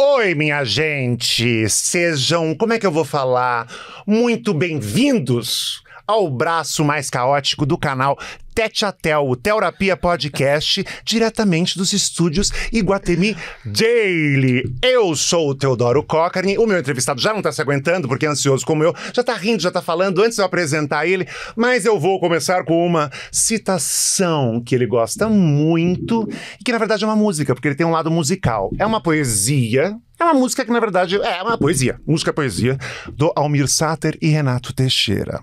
Oi, minha gente! Sejam, como é que eu vou falar? Muito bem-vindos ao braço mais caótico do canal Tete a Tel, o Terapia Podcast, diretamente dos estúdios Iguatemi Daily. Eu sou o Teodoro Cochrane, o meu entrevistado já não tá se aguentando, porque é ansioso como eu, já tá rindo, já tá falando, antes de eu apresentar ele, mas eu vou começar com uma citação que ele gosta muito, e que na verdade é uma música, porque ele tem um lado musical. É uma poesia, é uma música que, na verdade, é, é uma poesia. Música poesia do Almir Sater e Renato Teixeira.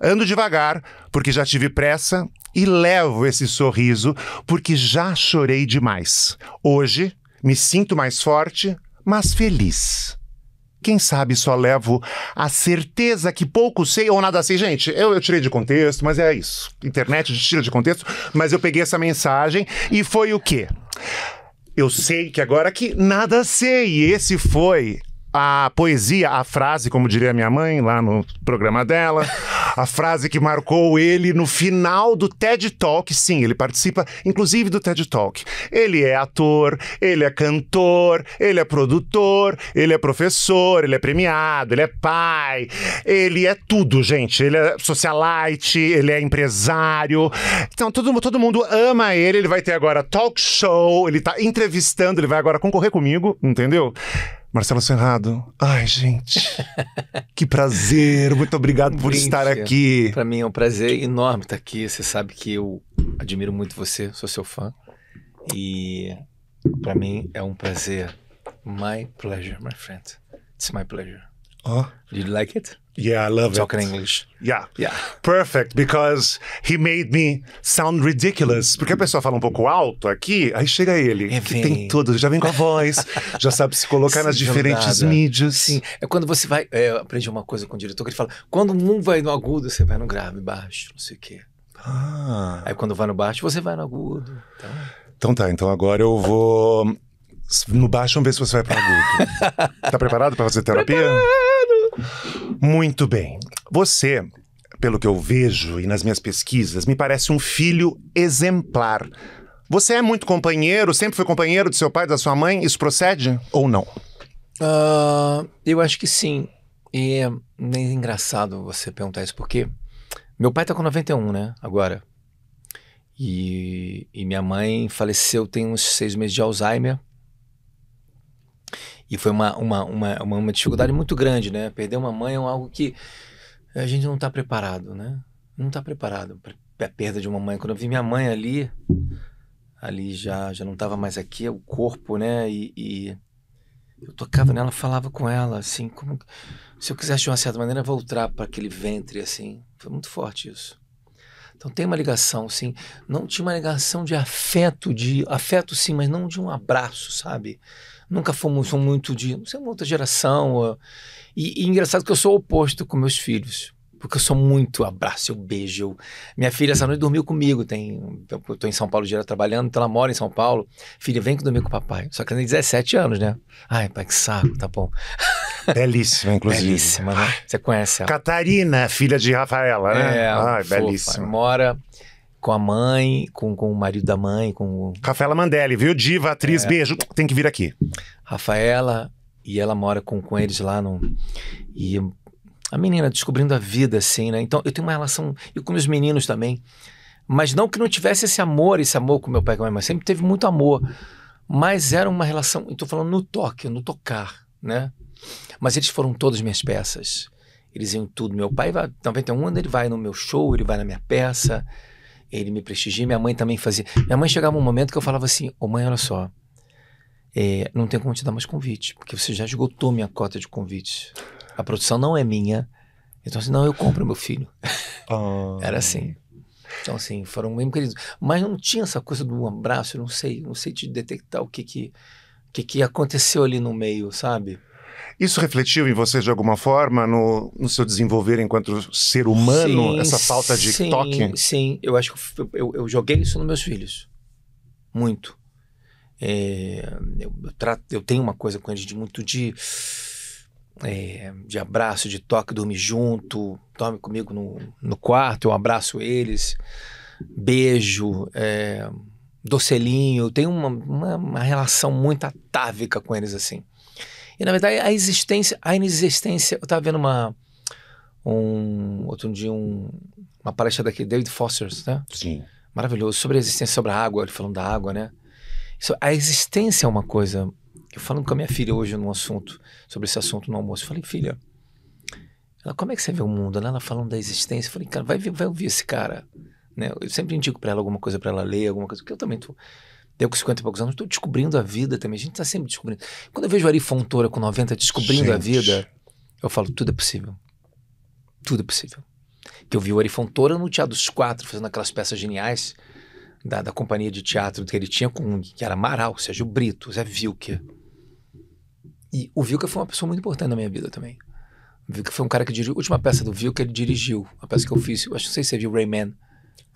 Ando devagar, porque já tive pressa, e levo esse sorriso, porque já chorei demais. Hoje me sinto mais forte, mas feliz. Quem sabe só levo a certeza que pouco sei ou nada sei. Gente, eu, eu tirei de contexto, mas é isso. Internet tira de contexto, mas eu peguei essa mensagem e foi o quê? Eu sei que agora que nada sei. Esse foi a poesia, a frase, como diria minha mãe lá no programa dela, a frase que marcou ele no final do TED Talk. Sim, ele participa inclusive do TED Talk. Ele é ator, ele é cantor, ele é produtor, ele é professor, ele é premiado, ele é pai, ele é tudo, gente. Ele é socialite, ele é empresário. Então todo, todo mundo ama ele. Ele vai ter agora talk show, ele tá entrevistando, ele vai agora concorrer comigo, entendeu? Marcelo Serrado, ai gente, que prazer, muito obrigado por estar aqui. Para mim é um prazer enorme estar aqui. Você sabe que eu admiro muito você, sou seu fã. E para mim é um prazer. My pleasure, my friend. It's my pleasure. Huh? Did you like it? Yeah, I love it. Talking English. Yeah. Yeah. Perfect, because he made me sound ridiculous. Porque a pessoa fala um pouco alto aqui, aí chega ele, é, que tem tudo, já vem com a voz, já sabe se colocar Sim, nas diferentes mídias. Sim, é quando você vai... É, eu aprendi uma coisa com o diretor, que ele fala, quando um vai no agudo, você vai no grave, baixo, não sei o quê. Ah. Aí quando vai no baixo, você vai no agudo. Então, então tá, então agora eu vou... No baixo, vamos ver se você vai para agudo. tá preparado para fazer terapia? Preparado. Muito bem. Você, pelo que eu vejo e nas minhas pesquisas, me parece um filho exemplar. Você é muito companheiro, sempre foi companheiro de seu pai, da sua mãe? Isso procede ou não? Uh, eu acho que sim. E é meio engraçado você perguntar isso, porque meu pai tá com 91, né? Agora. E, e minha mãe faleceu tem uns seis meses de Alzheimer. E foi uma, uma, uma, uma, dificuldade muito grande, né? Perder uma mãe é algo que a gente não está preparado, né? Não está preparado para a perda de uma mãe. Quando eu vi minha mãe ali, ali já, já não estava mais aqui, é o corpo, né? E, e, eu tocava nela, falava com ela, assim, como se eu quisesse de uma certa maneira voltar para aquele ventre, assim. Foi muito forte isso. Então tem uma ligação, sim. Não tinha uma ligação de afeto, de afeto sim, mas não de um abraço, sabe? nunca fomos muito de. Não sei, uma outra geração. E, e engraçado que eu sou oposto com meus filhos. Porque eu sou muito abraço, eu beijo. Eu... Minha filha essa noite dormiu comigo. Tem... Eu tô em São Paulo direto trabalhando, então ela mora em São Paulo. Filha, vem dormir com o papai. Só que ela tem 17 anos, né? Ai, pai, que saco, tá bom. Belíssima, inclusive. Belíssima, né? Você conhece ela. Catarina, filha de Rafaela, né? É, Ai, fofa, belíssima. Mora com a mãe, com, com o marido da mãe, com o... Rafaela Mandelli, viu? Diva, atriz, é. beijo, tem que vir aqui. Rafaela, e ela mora com, com eles lá no... E a menina descobrindo a vida, assim, né? Então, eu tenho uma relação... E com os meninos também. Mas não que não tivesse esse amor, esse amor com meu pai e com a minha mãe. Sempre teve muito amor. Mas era uma relação... Eu tô falando no toque, no tocar, né? Mas eles foram todas minhas peças. Eles iam tudo. Meu pai vai... 91, ele vai no meu show, ele vai na minha peça... Ele me prestigia, minha mãe também fazia. Minha mãe chegava um momento que eu falava assim: Ô oh, mãe, olha só, é, não tem como te dar mais convite, porque você já esgotou minha cota de convites. A produção não é minha. Então, assim, não, eu compro meu filho. Oh. Era assim. Então, assim, foram mesmo queridos. Mas não tinha essa coisa do abraço, eu não sei, não sei te detectar o que que, que, que aconteceu ali no meio, sabe? Isso refletiu em você de alguma forma no, no seu desenvolver enquanto ser humano, sim, essa falta de sim, toque? Sim, eu acho que eu, eu, eu joguei isso nos meus filhos. Muito. É, eu, eu, trato, eu tenho uma coisa com eles de muito de. É, de abraço, de toque, dormir junto, dorme comigo no, no quarto, eu abraço eles, beijo, é, docelinho. Eu tenho uma, uma, uma relação muito atávica com eles assim. E na verdade a existência, a inexistência. Eu estava vendo uma um outro dia um, uma palestra daqui David Foster, né? Sim. Maravilhoso sobre a existência, sobre a água, ele falando da água, né? Isso, a existência é uma coisa. Eu falando com a minha filha hoje num assunto sobre esse assunto no almoço, eu falei filha, ela como é que você vê o mundo? Né? Ela falando da existência, eu falei cara, vai vai ouvir esse cara, né? Eu sempre indico para ela alguma coisa para ela ler, alguma coisa que eu também tô Deu com 50 e poucos anos, estou descobrindo a vida também. A gente está sempre descobrindo. Quando eu vejo Ari Fontoura com 90 descobrindo gente. a vida, eu falo, tudo é possível. Tudo é possível. Que eu vi o Ari Fontoura no Teatro dos Quatro, fazendo aquelas peças geniais da, da companhia de teatro que ele tinha com que era Amaral, Sérgio Brito, Zé Vilker. E o Vilker foi uma pessoa muito importante na minha vida também. O Vilker foi um cara que dirigiu. A última peça do Vilker ele dirigiu. A peça que eu fiz, eu acho que não sei se você viu Rayman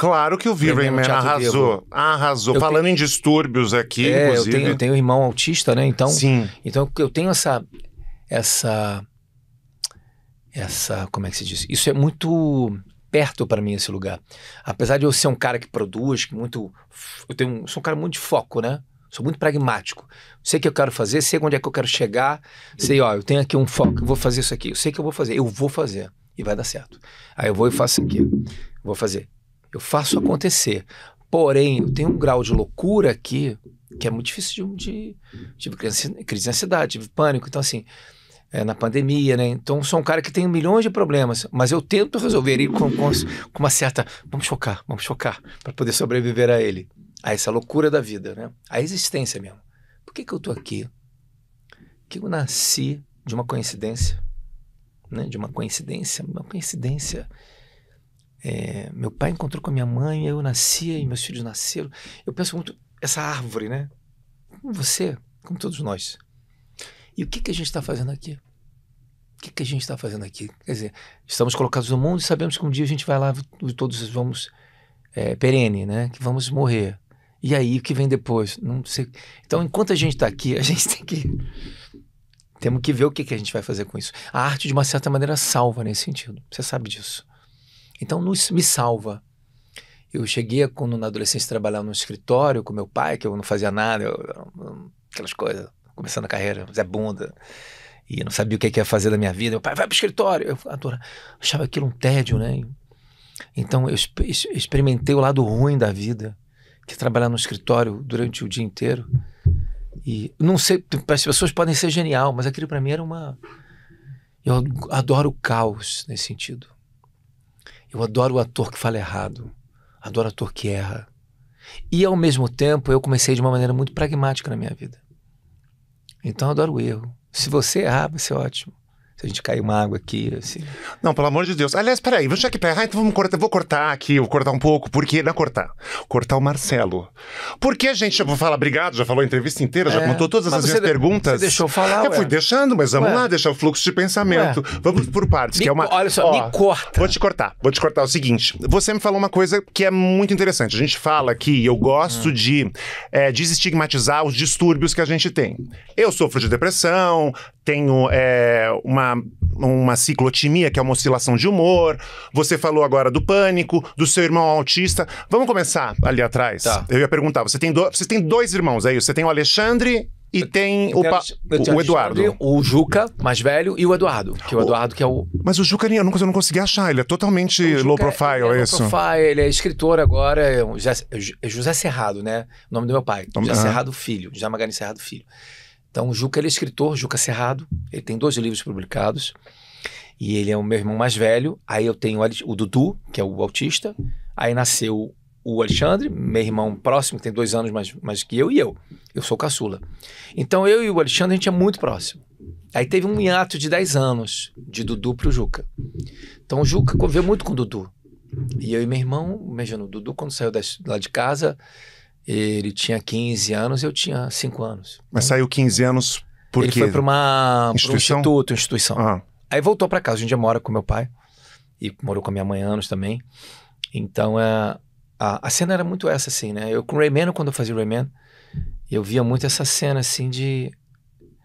Claro que o Vivian Rayman arrasou. Arrasou. Eu Falando tenho... em distúrbios aqui, é, inclusive. Eu tenho, eu tenho um irmão autista, né? Então, Sim. então eu tenho essa, essa, essa, como é que se diz? Isso é muito perto para mim esse lugar. Apesar de eu ser um cara que produz, que muito, eu tenho, sou um cara muito de foco, né? Sou muito pragmático. Sei o que eu quero fazer, sei onde é que eu quero chegar, sei, ó, eu tenho aqui um foco, eu vou fazer isso aqui. Eu sei que eu vou fazer, eu vou fazer e vai dar certo. Aí eu vou e faço isso aqui, vou fazer eu faço acontecer. Porém, eu tenho um grau de loucura aqui que é muito difícil de. de tive crise de ansiedade, tive pânico. Então, assim, é, na pandemia, né? Então, sou um cara que tem milhões de problemas, mas eu tento resolver ele com, com, com uma certa. Vamos chocar, vamos chocar, para poder sobreviver a ele. A essa loucura da vida, né? A existência mesmo. Por que, que eu tô aqui? Que eu nasci de uma coincidência, né? De uma coincidência, uma coincidência é, meu pai encontrou com a minha mãe, eu nascia e meus filhos nasceram. Eu penso muito essa árvore, né? Como você, como todos nós. E o que, que a gente está fazendo aqui? O que, que a gente está fazendo aqui? Quer dizer, estamos colocados no mundo e sabemos que um dia a gente vai lá e todos vamos é, perene, né? Que vamos morrer. E aí, o que vem depois? Não sei. Então, enquanto a gente está aqui, a gente tem que temos que ver o que, que a gente vai fazer com isso. A arte, de uma certa maneira, salva nesse sentido. Você sabe disso. Então nos, me salva. Eu cheguei quando na adolescência trabalhava no escritório com meu pai, que eu não fazia nada, eu, aquelas coisas, começando a carreira, Zé Bunda, e não sabia o que, é que ia fazer da minha vida. Meu pai, vai pro escritório. Eu adorava, achava aquilo um tédio, né? Então eu experimentei o lado ruim da vida, que é trabalhar no escritório durante o dia inteiro. E não sei, as pessoas podem ser genial, mas aquilo para mim era uma. Eu adoro o caos nesse sentido. Eu adoro o ator que fala errado. Adoro ator que erra. E ao mesmo tempo, eu comecei de uma maneira muito pragmática na minha vida. Então eu adoro o erro. Se você errar, vai ser ótimo. Se a gente cair uma água aqui, assim. Não, pelo amor de Deus. Aliás, peraí, vou aqui, peraí. Ah, então vamos cortar, vou cortar aqui, vou cortar um pouco, porque. Não cortar. Cortar o Marcelo. Porque a gente já falar obrigado, já falou a entrevista inteira, é, já contou todas as minhas de... perguntas. Você deixou falar. Eu ué. fui deixando, mas vamos ué. lá, deixar o fluxo de pensamento. Ué. Vamos por partes, me que é uma. Olha só, Ó, me corta. Vou te cortar. Vou te cortar o seguinte. Você me falou uma coisa que é muito interessante. A gente fala aqui, eu gosto hum. de é, desestigmatizar os distúrbios que a gente tem. Eu sofro de depressão, tenho é, uma, uma ciclotimia, que é uma oscilação de humor. Você falou agora do pânico, do seu irmão autista. Vamos começar ali atrás. Tá. Eu ia perguntar: você tem, do, você tem dois irmãos, aí é Você tem o Alexandre e tem o, pa... o, Eduardo. O Juca, mais velho, e o Eduardo. Que é o Eduardo que é o. Mas o Juca eu não, eu não consegui achar, ele é totalmente low é- profile, é, é, isso? Low profile, ele é escritor agora, é José, José Serrado, né? O nome do meu pai. José Serrado Filho, José Magalhães Serrado Filho. Então, o Juca ele é escritor, Juca Cerrado. Ele tem dois livros publicados. E ele é o meu irmão mais velho. Aí eu tenho o Dudu, que é o autista. Aí nasceu o Alexandre, meu irmão próximo, que tem dois anos mais, mais que eu, e eu. Eu sou caçula. Então, eu e o Alexandre, a gente é muito próximo. Aí teve um hiato de 10 anos, de Dudu pro Juca. Então, o Juca conviveu muito com o Dudu. E eu e meu irmão, imagina, o Dudu, quando saiu da, lá de casa, ele tinha 15 anos, eu tinha 5 anos. Mas saiu 15 anos por Ele quê? foi para uma instituição? Pra ah. um instituto, instituição. Aí voltou para casa. Hoje em dia mora com meu pai e morou com a minha mãe anos também. Então é, a, a cena era muito essa assim, né? Eu com o Rayman, quando eu fazia o Rayman, eu via muito essa cena assim de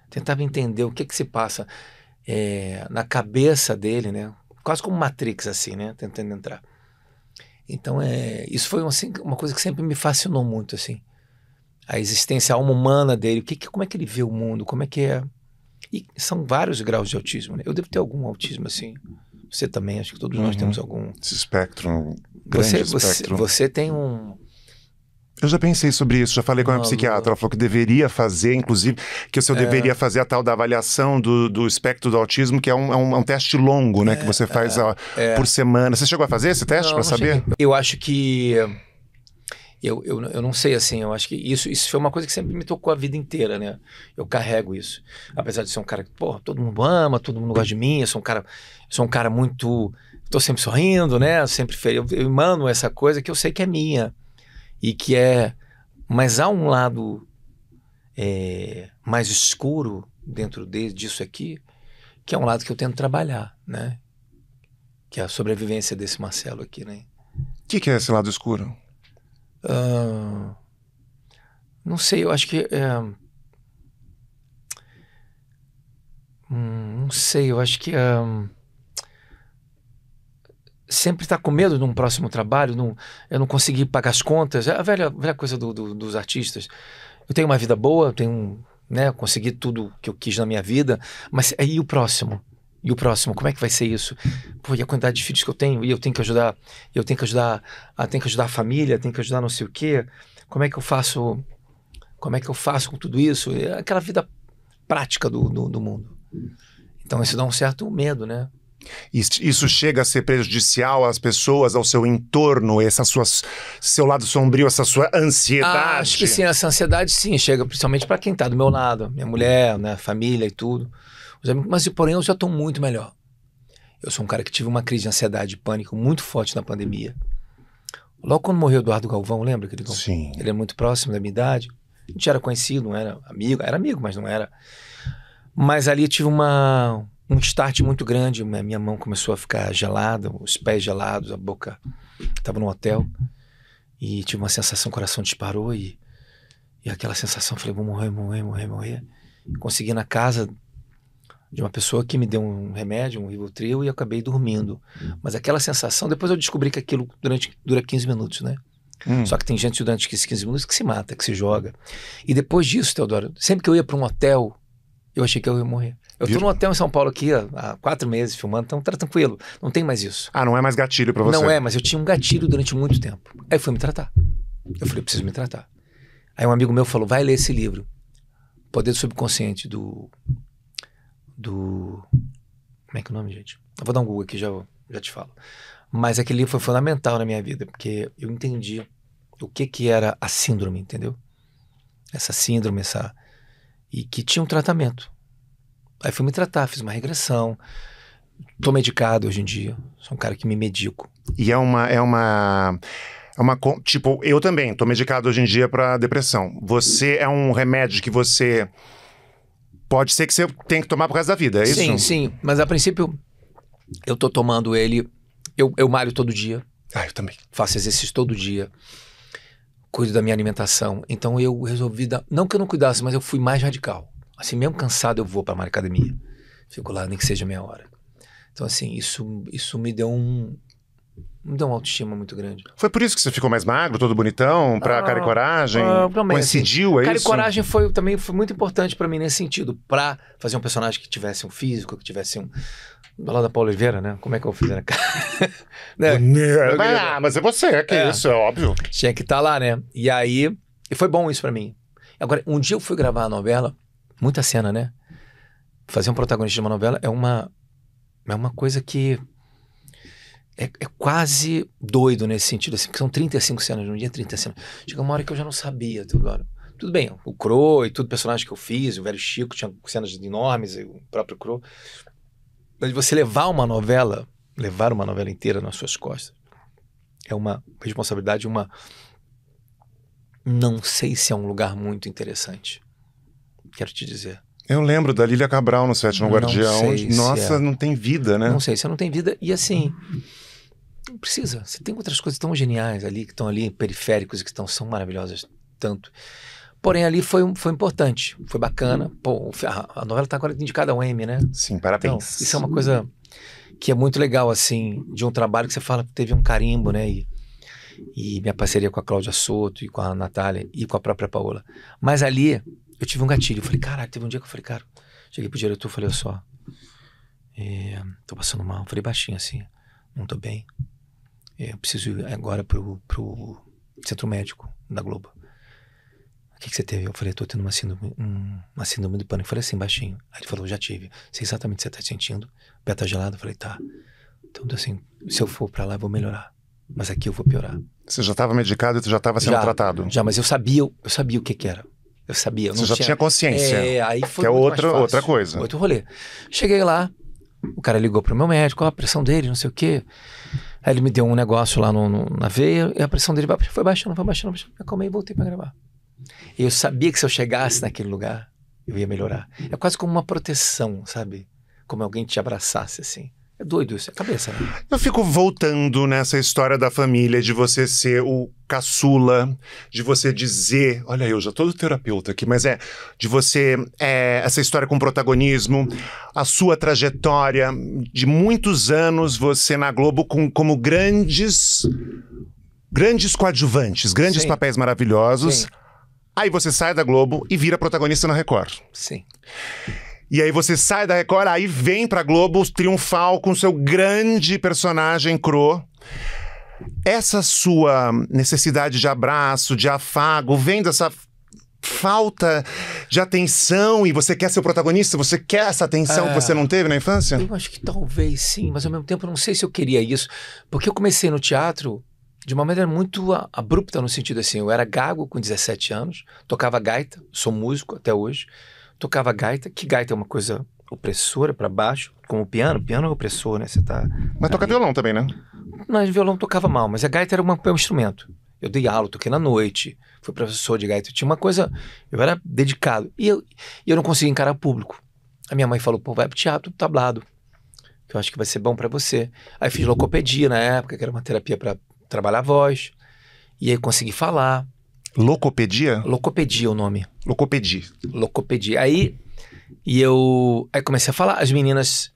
tentava entender o que que se passa é, na cabeça dele, né? Quase como Matrix assim, né? Tentando entrar. Então, é, isso foi assim, uma coisa que sempre me fascinou muito, assim. A existência, a alma humana dele, que, que, como é que ele vê o mundo, como é que é. E são vários graus de autismo, né? Eu devo ter algum autismo, assim. Você também, acho que todos uhum. nós temos algum. Esse espectro, um grande você, espectro. Você, você tem um, eu já pensei sobre isso, já falei com a psiquiatra. Ela falou que deveria fazer, inclusive, que eu é. deveria fazer a tal da avaliação do, do espectro do autismo, que é um, é um, é um, teste longo, né? É, que você é, faz a, é, por semana. Você chegou a fazer esse teste para saber? Cheguei. Eu acho que. Eu, eu, eu não sei assim, eu acho que isso, isso foi uma coisa que sempre me tocou a vida inteira, né? Eu carrego isso. Apesar de ser um cara que, pô, todo mundo ama, todo mundo gosta de mim, eu sou um cara, sou um cara muito. Tô sempre sorrindo, né? Sempre feliz. Eu, eu mando essa coisa que eu sei que é minha e que é. Mas há um lado é, mais escuro dentro de, disso aqui, que é um lado que eu tento trabalhar, né? Que é a sobrevivência desse Marcelo aqui, né? O que, que, é esse lado escuro? Uh, não sei, eu acho que. É, hum, não sei, eu acho que sempre está com medo de um próximo trabalho, num, eu não consegui pagar as contas. É a velha, velha coisa do, do, dos artistas. Eu tenho uma vida boa, tenho, né, consegui tudo que eu quis na minha vida, mas e o próximo? E o próximo, como é que vai ser isso? Pô, e a quantidade de filhos que eu tenho, e eu tenho que ajudar, eu tenho que ajudar, a, tenho que ajudar a família, tenho que ajudar não sei o quê. Como é que eu faço? Como é que eu faço com tudo isso? É aquela vida prática do, do, do mundo. Então isso dá um certo medo, né? Isso chega a ser prejudicial às pessoas, ao seu entorno, essa seu lado sombrio, essa sua ansiedade? Ah, acho que sim, essa ansiedade sim, chega principalmente para quem está do meu lado, minha mulher, né, família e tudo. Mas porém eu já estou muito melhor. Eu sou um cara que tive uma crise de ansiedade e pânico muito forte na pandemia. Logo quando morreu Eduardo Galvão, lembra, querido? Sim. Ele é muito próximo da minha idade. A gente era conhecido, não era amigo, era amigo, mas não era. Mas ali eu tive uma um start muito grande. Né? Minha mão começou a ficar gelada, os pés gelados, a boca. Estava no hotel e tive uma sensação, o coração disparou e, e aquela sensação, falei, vou morrer, morrer, morrer, morrer. Consegui na casa de uma pessoa que me deu um remédio, um Rivotril, e acabei dormindo. Mas aquela sensação, depois eu descobri que aquilo durante, dura 15 minutos, né? Hum. Só que tem gente durante esses 15 minutos que se mata, que se joga. E depois disso, Teodoro, sempre que eu ia para um hotel eu achei que eu ia morrer. Eu estou tô num hotel em São Paulo aqui há quatro meses filmando, então tá tranquilo. Não tem mais isso. Ah, não é mais gatilho para você? Não é, mas eu tinha um gatilho durante muito tempo. Aí fui me tratar. Eu falei, eu preciso me tratar. Aí um amigo meu falou, vai ler esse livro. Poder Subconsciente, do... Do... Como é que é o nome, gente? Eu vou dar um Google aqui, já, já te falo. Mas aquele livro foi fundamental na minha vida, porque eu entendi o que que era a síndrome, entendeu? Essa síndrome, essa e que tinha um tratamento. Aí fui me tratar, fiz uma regressão. Tô medicado hoje em dia. Sou um cara que me medico. E é uma. É uma... É uma tipo, eu também tô medicado hoje em dia para depressão. Você é um remédio que você pode ser que você tenha que tomar pro resto da vida, é isso? Sim, sim, mas a princípio eu tô tomando ele, eu, eu malho todo dia. Ah, eu também. Faço exercício todo dia cuido da minha alimentação. Então eu resolvi dar, não que eu não cuidasse, mas eu fui mais radical. Assim, mesmo cansado, eu vou para a academia. Fico lá, nem que seja meia hora. Então, assim, isso, isso me deu um. Me deu uma autoestima muito grande. Foi por isso que você ficou mais magro, todo bonitão, pra ah, cara e coragem? Ah, também, Coincidiu, assim, é isso? Cara e coragem foi, também foi muito importante para mim nesse sentido, pra fazer um personagem que tivesse um físico, que tivesse um, Balada Paulo Oliveira, né? Como é que eu fiz, né? né? Ah, mas é você, é que é. isso, é óbvio. Tinha que estar tá lá, né? E aí, e foi bom isso para mim. Agora, um dia eu fui gravar a novela, muita cena, né? Fazer um protagonista de uma novela é uma, é uma coisa que é, é quase doido nesse sentido, assim, porque são 35 cenas, num dia 30 cenas. Chega uma hora que eu já não sabia, tudo tudo bem, o Crow e tudo personagem que eu fiz, o velho Chico tinha cenas enormes, o próprio Crow mas você levar uma novela, levar uma novela inteira nas suas costas, é uma responsabilidade, uma. Não sei se é um lugar muito interessante. Quero te dizer. Eu lembro da Lília Cabral no Sétimo Guardião. Nossa, é. não tem vida, né? Não sei, você não tem vida. E assim, não precisa. Você tem outras coisas tão geniais ali, que estão ali, periféricos, que estão, são maravilhosas tanto. Porém, ali foi, foi importante, foi bacana. Pô, a, a novela está agora indicada ao M, né? Sim, parabéns. Então, isso é uma coisa que é muito legal, assim, de um trabalho que você fala que teve um carimbo, né? E, e minha parceria com a Cláudia Soto e com a Natália e com a própria Paola. Mas ali eu tive um gatilho. Eu falei, caralho, teve um dia que eu falei, cara, cheguei pro diretor falei, olha só, é, tô passando mal. Eu falei baixinho assim, não tô bem. É, eu preciso ir agora pro, pro centro médico da Globo que, que você teve? Eu falei, tô tendo uma síndrome, uma síndrome do pânico. Eu falei assim, baixinho. Aí ele falou, já tive. Sei exatamente o que você tá sentindo. O pé tá gelado. Eu falei, tá. Então, assim, se eu for para lá, eu vou melhorar. Mas aqui eu vou piorar. Você já estava medicado e você já estava sendo já, tratado? Já, mas eu sabia, eu sabia o que que era. Eu sabia. Eu você já tinha, tinha consciência. É, aí foi que é outra, outra coisa. Outro rolê. Cheguei lá, o cara ligou pro meu médico, ó, a pressão dele, não sei o quê. Aí ele me deu um negócio lá no, no, na veia e a pressão dele foi baixando, foi baixando, foi baixando. Me acalmei e voltei para gravar. Eu sabia que se eu chegasse naquele lugar, eu ia melhorar. É quase como uma proteção, sabe? Como alguém te abraçasse assim. É doido isso, é cabeça. Né? Eu fico voltando nessa história da família, de você ser o caçula, de você dizer. Olha, eu já todo terapeuta aqui, mas é. De você. É, essa história com protagonismo, a sua trajetória de muitos anos você na Globo com, como grandes. Grandes coadjuvantes, grandes Sim. papéis maravilhosos. Sim Aí você sai da Globo e vira protagonista na Record. Sim. E aí você sai da Record, aí vem pra Globo triunfal com seu grande personagem Cro. Essa sua necessidade de abraço, de afago, vem dessa falta de atenção e você quer ser o protagonista? Você quer essa atenção que você é. não teve na infância? Eu acho que talvez sim, mas ao mesmo tempo eu não sei se eu queria isso. Porque eu comecei no teatro de uma maneira muito abrupta, no sentido assim, eu era gago com 17 anos, tocava gaita, sou músico até hoje, tocava gaita, que gaita é uma coisa opressora para baixo, como o piano, o piano é opressor, né? Você tá Mas toca violão também, né? Mas violão tocava mal, mas a gaita era uma, é um instrumento. Eu dei aula, toquei na noite, fui professor de gaita, tinha uma coisa, eu era dedicado. E eu, eu não conseguia encarar público. A minha mãe falou, pô, vai pro teatro, tablado, que eu acho que vai ser bom para você. Aí fiz locopedia na época, que era uma terapia para trabalhar a voz. E aí consegui falar. Locopedia? Locopedia é o nome. Locopedia. Locopedia. Aí, e eu aí comecei a falar, as meninas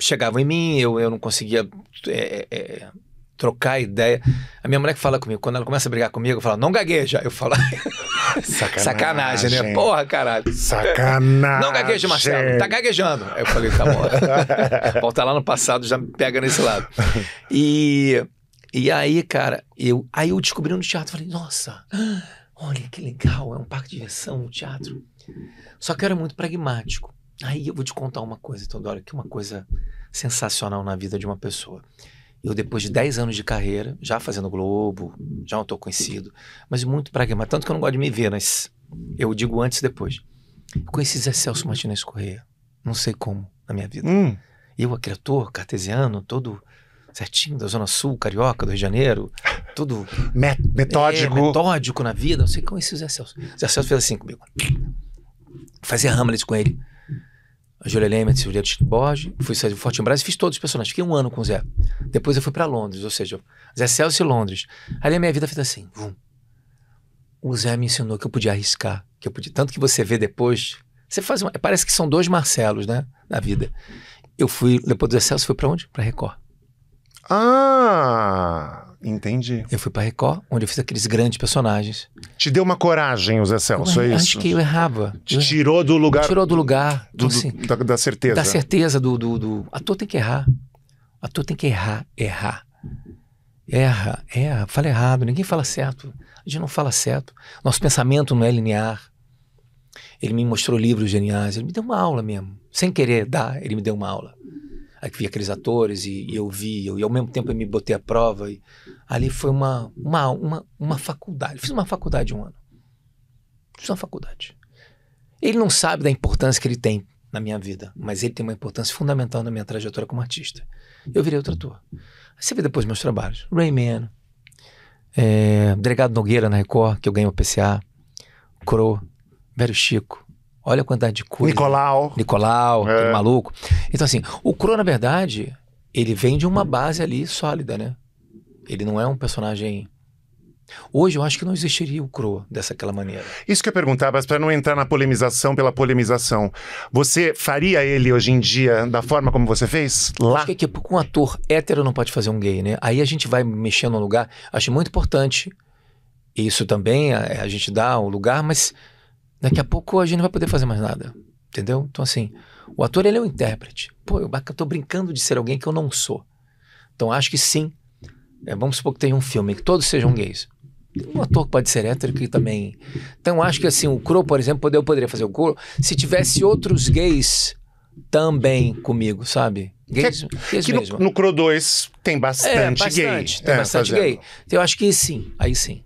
chegavam em mim, eu, eu não conseguia é, é, é, trocar ideia. A minha mulher que fala comigo, quando ela começa a brigar comigo, eu falo, não gagueja. Eu falo, sacanagem, sacanagem né? Porra, caralho. Sacanagem. Não gagueja, Marcelo, tá gaguejando. Aí eu falei, tá bom. Volta lá no passado, já me pega nesse lado. E e aí, cara, eu aí eu descobri no teatro, falei, nossa, olha que legal, é um parque de diversão, um teatro. Só que eu era muito pragmático. Aí eu vou te contar uma coisa, Teodoro, então, que é uma coisa sensacional na vida de uma pessoa. Eu, depois de 10 anos de carreira, já fazendo Globo, já não estou conhecido, mas muito pragmático, tanto que eu não gosto de me ver, mas eu digo antes e depois. Eu conheci Zé Celso Martinez Correia, não sei como, na minha vida. Hum. Eu, aquele ator cartesiano, todo certinho, da Zona Sul, Carioca, do Rio de Janeiro, tudo Met metódico. É, metódico na vida. Não sei como é esse Zé Celso. Zé Celso fez assim comigo. Fazia Hamlet com ele. A Julia Lemet, o Borges, fui sair Forte em e fiz todos os personagens. Fiquei um ano com o Zé. Depois eu fui para Londres, ou seja, Zé Celso e Londres. Ali a minha vida fez assim. Vum. O Zé me ensinou que eu podia arriscar, que eu podia. Tanto que você vê depois. Você faz uma, Parece que são dois Marcelos, né? Na vida. Eu fui, depois do Zé Celso, fui para onde? Para Record. Ah, entendi. Eu fui pra Record, onde eu fiz aqueles grandes personagens. Te deu uma coragem, o Zé Celso, eu, é isso? Acho que eu errava. Te tirou do lugar. Me tirou do lugar. Do, assim, da, da, certeza. Da certeza do, do, do. Ator tem que errar. Ator tem que errar, errar. Erra, erra, fala errado, ninguém fala certo. A gente não fala certo. Nosso pensamento não é linear. Ele me mostrou livros geniais, ele me deu uma aula mesmo. Sem querer dar, ele me deu uma aula. Né, que vi aqueles atores e, e eu vi, e ao mesmo tempo eu me botei à prova. E ali foi uma, uma, uma, uma faculdade. fiz uma faculdade um ano. Fiz uma faculdade. Ele não sabe da importância que ele tem na minha vida, mas ele tem uma importância fundamental na minha trajetória como artista. Eu virei outro ator. Você vê depois meus trabalhos. Rayman, é, eh, Delegado Nogueira na Record, que eu ganhei o PCA, Crow, Velho Chico, Olha a quantidade de coisa. Nicolau. Nicolau, é. maluco. Então, assim, o Crow, na verdade, ele vem de uma base ali sólida, né? Ele não é um personagem. Hoje eu acho que não existiria o Croa daquela maneira. Isso que eu perguntava, para não entrar na polemização pela polemização. Você faria ele hoje em dia da forma como você fez? Lá? Acho que, é que um ator hétero não pode fazer um gay, né? Aí a gente vai mexendo no lugar. Acho muito importante. Isso também, a, a gente dá o um lugar, mas Daqui a pouco a gente não vai poder fazer mais nada. Entendeu? Então, assim, o ator ele é um intérprete. Pô, eu estou brincando de ser alguém que eu não sou. Então, acho que sim. É, vamos supor que tenha um filme que todos sejam gays. um ator que pode ser hétero que também. Então, acho que assim, o Crow, por exemplo, eu poderia fazer o Crow se tivesse outros gays também comigo, sabe? Gays, que, gays que mesmo. No, no Crow 2 tem bastante, é, bastante gay. Tem é, bastante fazendo. gay. Então, eu acho que sim, aí sim.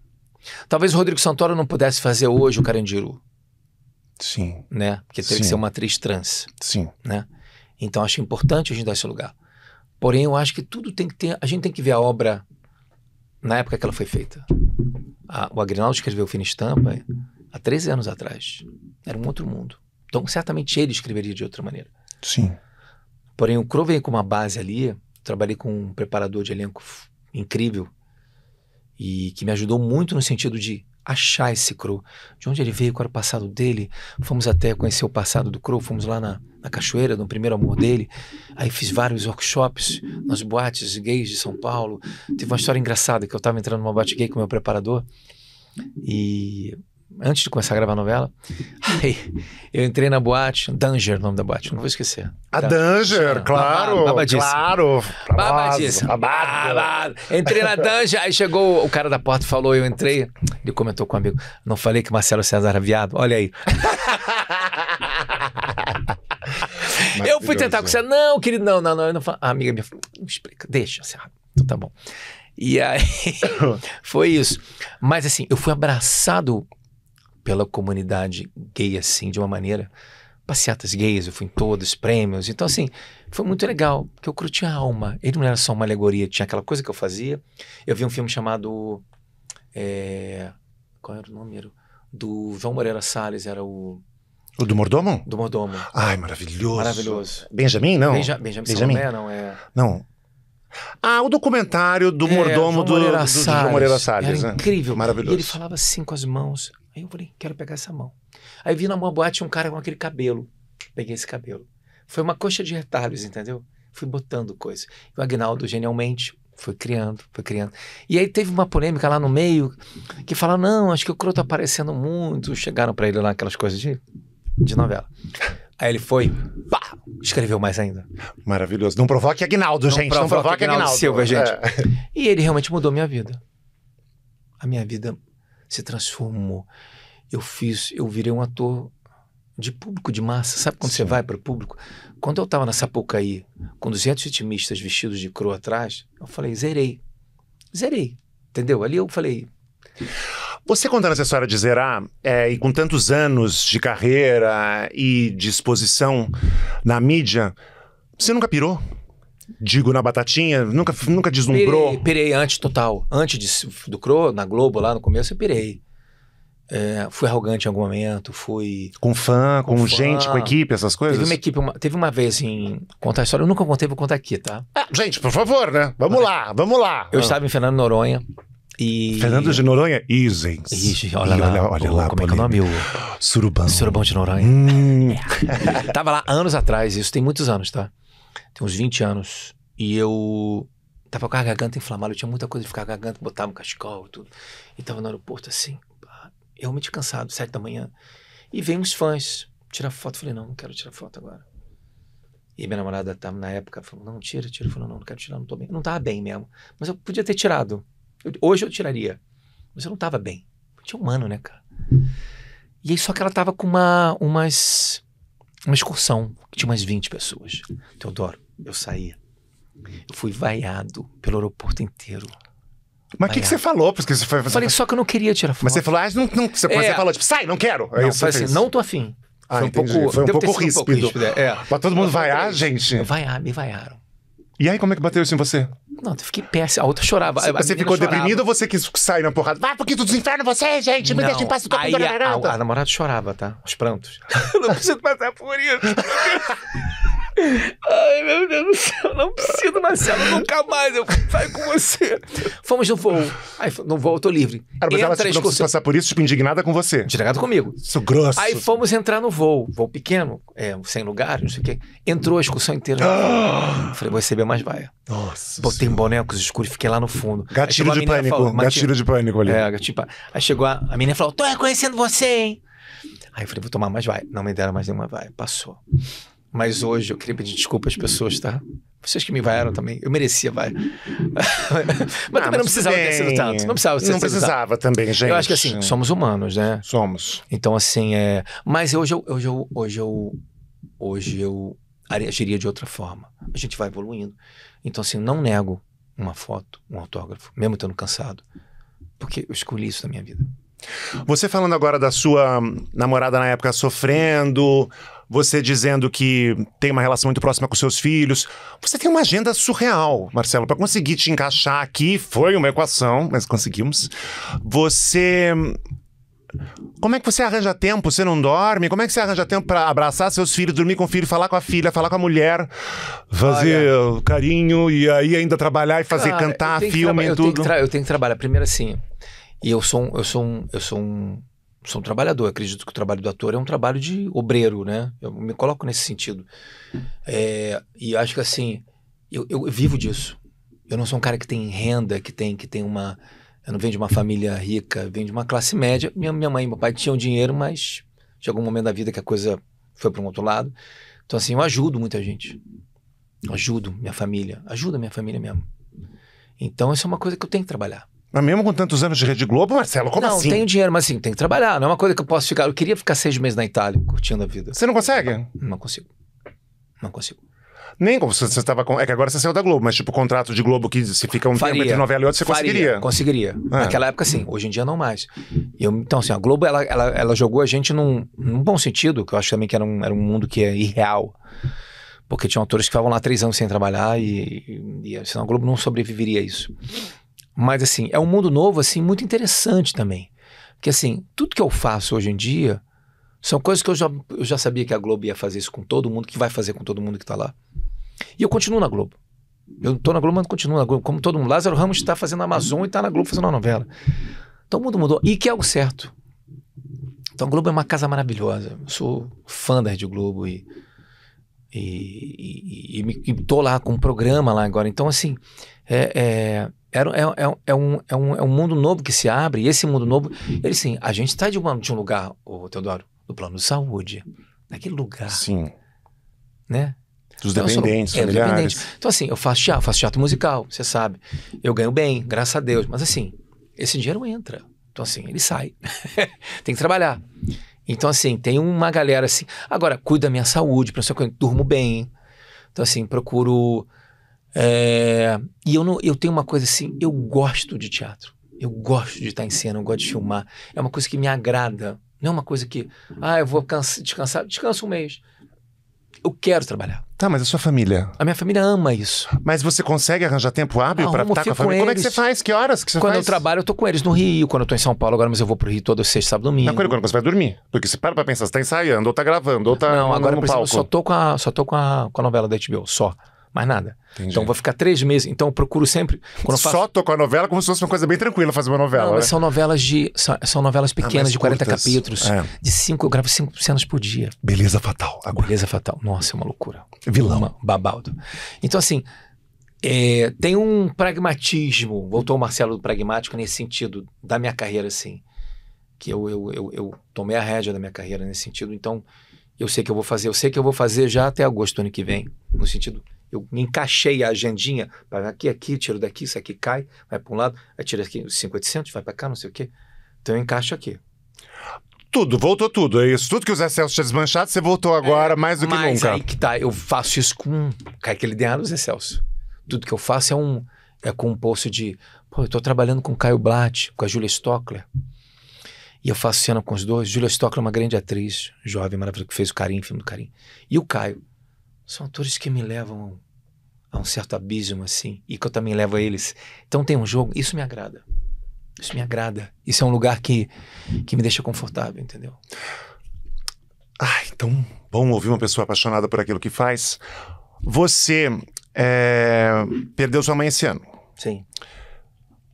Talvez o Rodrigo Santoro não pudesse fazer hoje o Carandiru. Sim. Né? Porque teria Sim. que ser uma atriz trans. Sim. Né? Então acho importante a gente dar esse lugar. Porém, eu acho que tudo tem que ter. A gente tem que ver a obra na época que ela foi feita. A, o Agrinaldo escreveu Fina Estampa há 13 anos atrás. Era um outro mundo. Então, certamente ele escreveria de outra maneira. Sim. Porém, o Crow veio com uma base ali. Trabalhei com um preparador de elenco incrível e que me ajudou muito no sentido de achar esse Crow. De onde ele veio, qual era o passado dele. Fomos até conhecer o passado do Crow, fomos lá na, na Cachoeira, no primeiro amor dele. Aí fiz vários workshops nas boates gays de São Paulo. Teve uma história engraçada que eu estava entrando numa boate gay com meu preparador e antes de começar a gravar a novela, aí eu entrei na boate, Danger, o nome da boate, não vou esquecer. A tá? Danger, claro, babado, babadíssimo. claro. Babadíssimo. Babado. babado. Entrei na Danger, aí chegou o cara da porta, falou, eu entrei, ele comentou com um amigo, não falei que Marcelo César era viado? Olha aí. eu fui tentar com você, não, querido, não, não, não, eu não falo. A amiga minha falou, explica, deixa, assim, então tá bom. E aí, foi isso. Mas assim, eu fui abraçado pela comunidade gay assim, de uma maneira. Passeatas gays, eu fui em todos, prêmios. Então, assim, foi muito legal, porque eu curti a alma. Ele não era só uma alegoria, tinha aquela coisa que eu fazia. Eu vi um filme chamado. É, qual era o nome? Era, do João Moreira Salles, era o. O do Mordomo? Do Mordomo. Ai, maravilhoso. Maravilhoso. Benjamin, não? Benja, Benjamin, Benjamin. Salomé, não é. Não. Ah, o documentário do é, mordomo do, do, do, João Moreira Salles. Era né? incrível. Maravilhoso. E ele falava assim com as mãos. Aí eu falei, quero pegar essa mão. Aí vi na mão boate um cara com aquele cabelo. Peguei esse cabelo. Foi uma coxa de retalhos, entendeu? Fui botando coisa. E o Agnaldo, genialmente, foi criando, foi criando. E aí teve uma polêmica lá no meio que fala: não, acho que o Crow tá aparecendo muito. Chegaram para ele lá aquelas coisas de, de novela. Aí ele foi, pá, escreveu mais ainda. Maravilhoso. Não provoque Agnaldo, gente. Provoque não provoque Agnaldo. Silva, gente. É. E ele realmente mudou minha vida. A minha vida se transformou. Eu fiz, eu virei um ator de público, de massa. Sabe quando Sim. você vai para o público? Quando eu estava na Sapucaí, com 200 vitimistas vestidos de cru atrás, eu falei, zerei. Zerei. Entendeu? Ali eu falei. Você contando essa história de zerar, é, e com tantos anos de carreira e de exposição na mídia, você nunca pirou? digo na batatinha? Nunca, nunca deslumbrou? Pirei, pirei antes total. Antes de, do Cro, na Globo, lá no começo, eu pirei. É, fui arrogante em algum momento, fui. Com fã, com, com fã. gente, com equipe, essas coisas? Teve uma equipe, uma, teve uma vez em assim, contar a história, eu nunca contei, vou contar aqui, tá? Ah, gente, por favor, né? Vamos Mas, é lá, vamos lá. Eu ah. estava em Fernando Noronha. E... Fernando de Noronha? Isens. gente. olha lá. Olha, olha lá como é que é o nome? O... Surubão. Surubão de Noronha. Hum. É. Tava lá anos atrás, isso tem muitos anos, tá? tem uns 20 anos, e eu tava com a garganta inflamada, eu tinha muita coisa de ficar a garganta, botava um cachecol e tudo. E tava no aeroporto assim, realmente cansado, sete da manhã. E vem uns fãs tirar foto. Falei, não, não quero tirar foto agora. E minha namorada tava na época, falou, não, tira, tira. Eu falei, não, não quero tirar, não tô bem. Eu não tava bem mesmo. Mas eu podia ter tirado. Eu, hoje eu tiraria. Mas eu não tava bem. Eu tinha um ano, né, cara? E aí só que ela tava com uma, umas uma excursão que tinha umas 20 pessoas. Teodoro, eu saí. Eu fui vaiado pelo aeroporto inteiro. Mas o que, que, você falou? Porque você foi, você Falei só que eu não queria tirar foto. Mas você falou, ah, não, não, você, é. você falou, tipo, sai, não quero. Aí não, falei assim, não tô afim. Ah, foi, um pouco, foi um pouco, ríspido. Um pouco ríspido. É. Mas todo mundo vaiar, gente? Vaiar, me vaiaram. E aí, como é que bateu isso em você? Não, eu fiquei péssimo. A outra chorava. Você, você ficou chorava. deprimido ou você quis sair na porrada? Vai porque tudo inferno você, gente! Me não. deixa em paz, eu tô com dor a, a, a namorada chorava, tá? Os prantos. não preciso passar por isso. Ai, meu Deus do céu, não preciso, Marcelo, nunca mais. Eu saio com você. Fomos no voo. Aí, no voo, eu tô livre. Cara, mas Entra, ela tipo, não passar por isso, tipo, indignada com você. Indignada comigo. Sou grosso. Aí fomos entrar no voo. Voo pequeno, é, sem lugar, não sei o quê. Entrou a excursão inteira. Ah! Falei, vou receber é mais vaia. Nossa. Botei um bonecos escuros e fiquei lá no fundo. Gatilho de pânico. Falou, gatilho de pânico ali. É, Aí chegou a, a menina e falou: tô reconhecendo você, hein? Aí eu falei, vou tomar mais vai. Não me deram mais nenhuma vai. Passou. Mas hoje eu queria pedir desculpa às pessoas, tá? Vocês que me vaiaram também. Eu merecia, vai. Hum. mas não, ah, também não precisava bem. ter sido tanto. Não precisava Não precisava tanto. também, gente. Eu acho que assim, somos humanos, né? Somos. Então, assim, é. Mas hoje eu. Hoje eu. Hoje eu, hoje eu agiria de outra forma. A gente vai evoluindo. Então, assim, não nego uma foto, um autógrafo, mesmo estando cansado. Porque eu escolhi isso na minha vida. Você falando agora da sua namorada na época sofrendo você dizendo que tem uma relação muito próxima com seus filhos. Você tem uma agenda surreal, Marcelo. Para conseguir te encaixar aqui, foi uma equação, mas conseguimos. Você. Como é que você arranja tempo? Você não dorme? Como é que você arranja tempo para abraçar seus filhos, dormir com o filho, falar com a filha, falar com a mulher, fazer Olha. carinho e aí ainda trabalhar e fazer Cara, cantar filme e tudo? Eu tenho, eu tenho que trabalhar. Primeiro assim, e eu sou eu sou um, eu sou um sou um trabalhador. Acredito que o trabalho do ator é um trabalho de obreiro, né? Eu me coloco nesse sentido. É, e acho que assim, eu, eu, vivo disso. Eu não sou um cara que tem renda, que tem, que tem uma. Eu não venho de uma família rica, venho de uma classe média. Minha, minha mãe e meu pai tinham dinheiro, mas de algum momento da vida que a coisa foi para um outro lado. Então, assim, eu ajudo muita gente. Eu ajudo minha família. Ajuda minha família mesmo. Então, isso é uma coisa que eu tenho que trabalhar. Mas mesmo com tantos anos de Rede Globo, Marcelo, como não, assim? Não, tenho dinheiro, mas assim, tem que trabalhar. Não é uma coisa que eu posso ficar. Eu queria ficar seis meses na Itália, curtindo a vida. Você não consegue? Não, não consigo. Não consigo. Nem como você estava com. É que agora você saiu da Globo, mas tipo, contrato de Globo que se fica um faria, tempo entre novela e outra, você faria, conseguiria. Conseguiria. É. Naquela época, sim. Hoje em dia, não mais. Eu, então, assim, a Globo, ela, ela, ela jogou a gente num, num bom sentido, que eu acho também que era um, era um mundo que é irreal porque tinha autores que ficavam lá três anos sem trabalhar e, e, e senão a Globo não sobreviveria a isso. Mas assim, é um mundo novo assim muito interessante também. Porque assim, tudo que eu faço hoje em dia são coisas que eu já, eu já sabia que a Globo ia fazer isso com todo mundo, que vai fazer com todo mundo que está lá. E eu continuo na Globo. Eu estou na Globo, mas continuo na Globo. Como todo mundo, Lázaro Ramos está fazendo a Amazon e está na Globo fazendo uma novela. Então o mundo mudou. E que é algo certo. Então a Globo é uma casa maravilhosa. Eu sou fã da Rede Globo e, e, e, e, me, e tô lá com um programa lá agora. Então, assim, é, é era, é, é, é, um, é, um, é um mundo novo que se abre, e esse mundo novo, ele sim, a gente está de, de um lugar, o Teodoro, do plano de saúde, naquele lugar. Sim. Né? Dos então, assim, dependentes, sou, é, familiares. Dependente. Então, assim, eu faço teatro, faço teatro musical, você sabe. Eu ganho bem, graças a Deus. Mas, assim, esse dinheiro entra. Então, assim, ele sai. tem que trabalhar. Então, assim, tem uma galera assim. Agora, cuida da minha saúde, para que eu durmo bem. Então, assim, procuro é, e eu, não, eu tenho uma coisa assim, eu gosto de teatro. Eu gosto de estar em cena, eu gosto de filmar. É uma coisa que me agrada. Não é uma coisa que, ah, eu vou descansar. descanso um mês. Eu quero trabalhar. Tá, mas a sua família? A minha família ama isso. Mas você consegue arranjar tempo hábil para estar tá com a família? Com Como é que você faz? Que horas que você quando faz? Quando eu trabalho, eu tô com eles no Rio. Quando eu tô em São Paulo agora, mas eu vou pro Rio todo sexta, sábado, domingo. Não, quando você vai dormir. Porque você para pra pensar, você tá ensaiando, ou tá gravando, ou tá Não, agora, no palco. eu só tô, com a, só tô com a, com a novela da HBO, só mais nada. Entendi. Então vou ficar três meses. Então eu procuro sempre. Quando Só faço... só com a novela como se fosse uma coisa bem tranquila fazer uma novela. Não, né? são novelas de. São, são novelas ah, pequenas, ah, de 40 curtas. capítulos. É. De cinco, eu gravo cinco cenas por dia. Beleza fatal. Agora. Beleza fatal. Nossa, é uma loucura. Vilão. Uma, babaldo. Então, assim, é, tem um pragmatismo. Voltou o Marcelo do pragmático nesse sentido, da minha carreira, assim. Que eu, eu, eu, eu tomei a rédea da minha carreira nesse sentido. Então, eu sei que eu vou fazer, eu sei que eu vou fazer já até agosto do ano que vem. No sentido eu encaixei a agendinha para aqui, aqui, tiro daqui, isso aqui cai, vai para um lado, aí tira aqui os 5,800, vai para cá, não sei o quê. Então eu encaixo aqui. Tudo, voltou tudo, é isso. Tudo que o Zé Celso tinha desmanchado, você voltou agora é, mais do que mas nunca. aí que tá, eu faço isso com... Cai aquele DNA dos Zé Celso. Tudo que eu faço é um... É com um poço de... Pô, eu tô trabalhando com o Caio Blatt, com a Julia Stockler. E eu faço cena com os dois. Julia Stockler é uma grande atriz, jovem, maravilhosa, que fez o Carim, filme do Carim. E o Caio. São atores que me levam a um certo abismo, assim, e que eu também levo a eles. Então tem um jogo, isso me agrada. Isso me agrada. Isso é um lugar que, que me deixa confortável, entendeu? Ah, então bom ouvir uma pessoa apaixonada por aquilo que faz. Você é, perdeu sua mãe esse ano. Sim.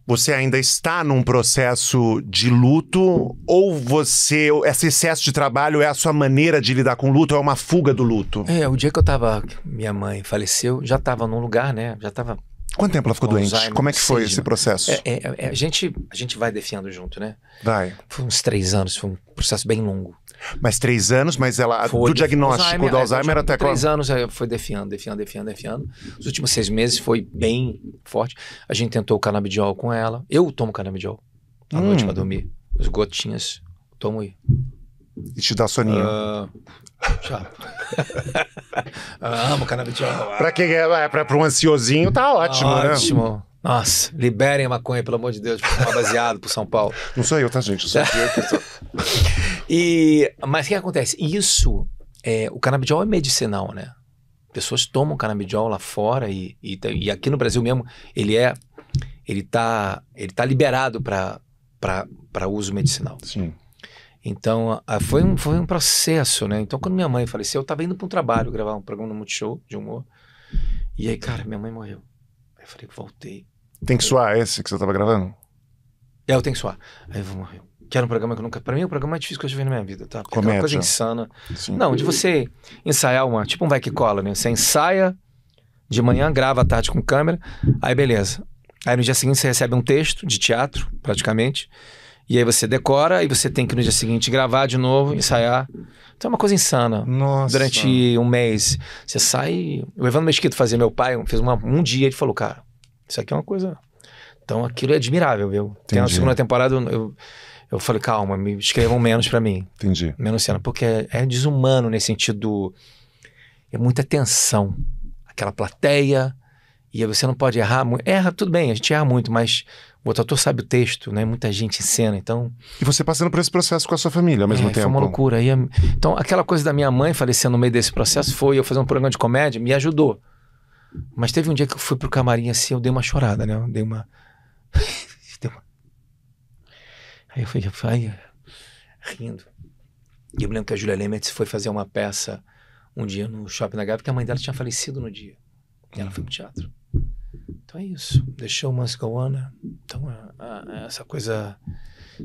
Você ainda está num processo de luto ou você esse excesso de trabalho é a sua maneira de lidar com o luto, é uma fuga do luto? É, o dia que eu tava minha mãe faleceu, já tava num lugar, né? Já tava Quanto tempo ela ficou doente? Como é que foi esse processo? É, é, é, a, gente, a gente vai definhando junto, né? Vai. Foi uns três anos, foi um processo bem longo. Mas três anos, mas ela. Foi, do diagnóstico Alzheimer, do é, Alzheimer até quando? Três qual... anos foi defiando, defiando, defiando, defiando. Os últimos seis meses foi bem forte. A gente tentou o canabidiol com ela. Eu tomo canabidiol à hum. noite pra dormir. As gotinhas, tomo aí. E te dá soninho? Uh, Chapa. Amo canabidiol. Pra quem é, é pra, pra um ansiosinho, tá ótimo, ótimo. né? Ótimo. Nossa, liberem a maconha, pelo amor de Deus, pra tomar baseado pro São Paulo. Não sou eu, tá, gente? Eu sou eu. e, mas o que acontece? Isso, é, o canabidiol é medicinal, né? Pessoas tomam canabidiol lá fora e, e, e aqui no Brasil mesmo ele é, ele tá, ele tá liberado para uso medicinal. Sim. Então, foi, um, foi um processo, né? Então, quando minha mãe faleceu, eu estava indo para um trabalho, gravar um programa no Multishow de humor. E aí, cara, minha mãe morreu. Aí eu falei, voltei. Tem que suar esse que você estava gravando? É, eu tenho que suar. Aí eu vou morrer. Que era um programa que eu nunca. Pra mim, o programa mais difícil que eu já vi na minha vida, tá? Porque é uma coisa insana. Sim. Não, de você ensaiar uma. Tipo um vai que cola, né? Você ensaia de manhã, grava à tarde com câmera, aí beleza. Aí no dia seguinte você recebe um texto de teatro, praticamente. E aí você decora e você tem que no dia seguinte gravar de novo, ensaiar. Então é uma coisa insana. Nossa. Durante um mês. Você sai. O Evandro Mesquito fazia, meu pai, fez uma, um dia e falou: Cara, isso aqui é uma coisa. Então aquilo é admirável, viu? Tem a segunda temporada, eu, eu falei: Calma, me escrevam menos para mim. Entendi. Menos cena. Porque é, é desumano nesse sentido. É muita tensão. Aquela plateia. E aí você não pode errar Erra, tudo bem, a gente erra muito, mas o outro ator sabe o texto, né? Muita gente em cena, então... E você passando por esse processo com a sua família ao mesmo é, tempo. foi uma loucura. E, então, aquela coisa da minha mãe falecer no meio desse processo foi eu fazer um programa de comédia, me ajudou. Mas teve um dia que eu fui pro camarim assim, eu dei uma chorada, né? Eu dei uma... dei uma... Aí eu fui, eu fui aí, rindo. E eu me lembro que a Julia Lemetz foi fazer uma peça um dia no Shopping da Gávea, porque a mãe dela tinha falecido no dia. E ela foi pro teatro. Então é isso. The Show Must Go On. Então, a, é, a, é, é essa coisa.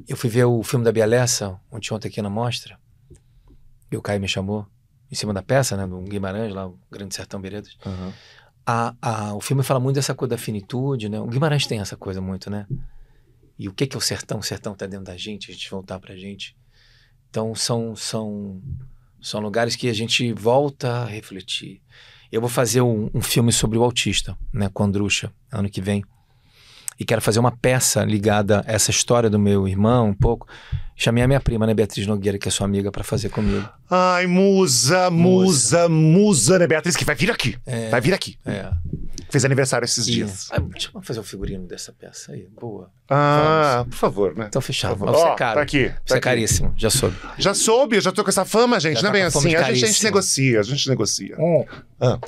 Eu fui ver o filme da Bialessa ontem, ontem aqui na mostra. E o Caio me chamou, em cima da peça, né? Do Guimarães, lá, o Grande Sertão Veredas. Uhum. A, a, o filme fala muito dessa coisa da finitude, né? O Guimarães tem essa coisa muito, né? E o que, que é o sertão? O sertão está dentro da gente, a gente voltar para a gente. Então, são, são, são lugares que a gente volta a refletir. Eu vou fazer um, um filme sobre o autista, né, com Andrucha, ano que vem e quero fazer uma peça ligada a essa história do meu irmão um pouco. Chamei a minha prima, né, Beatriz Nogueira, que é sua amiga, para fazer comigo. Ai, musa, musa, musa, né, Beatriz, que vai vir aqui. É, vai vir aqui. É. Fez aniversário esses dias. Ai, ah, deixa eu fazer o um figurino dessa peça aí. Boa. Ah, Vamos. por favor, né? Então fechado. você oh, é caro. Tá aqui. Tá é aqui. caríssimo. Já soube. Já soube, eu já tô com essa fama, gente. Já não é tá bem assim. A gente, a gente, negocia, a gente negocia. Hum. Ah.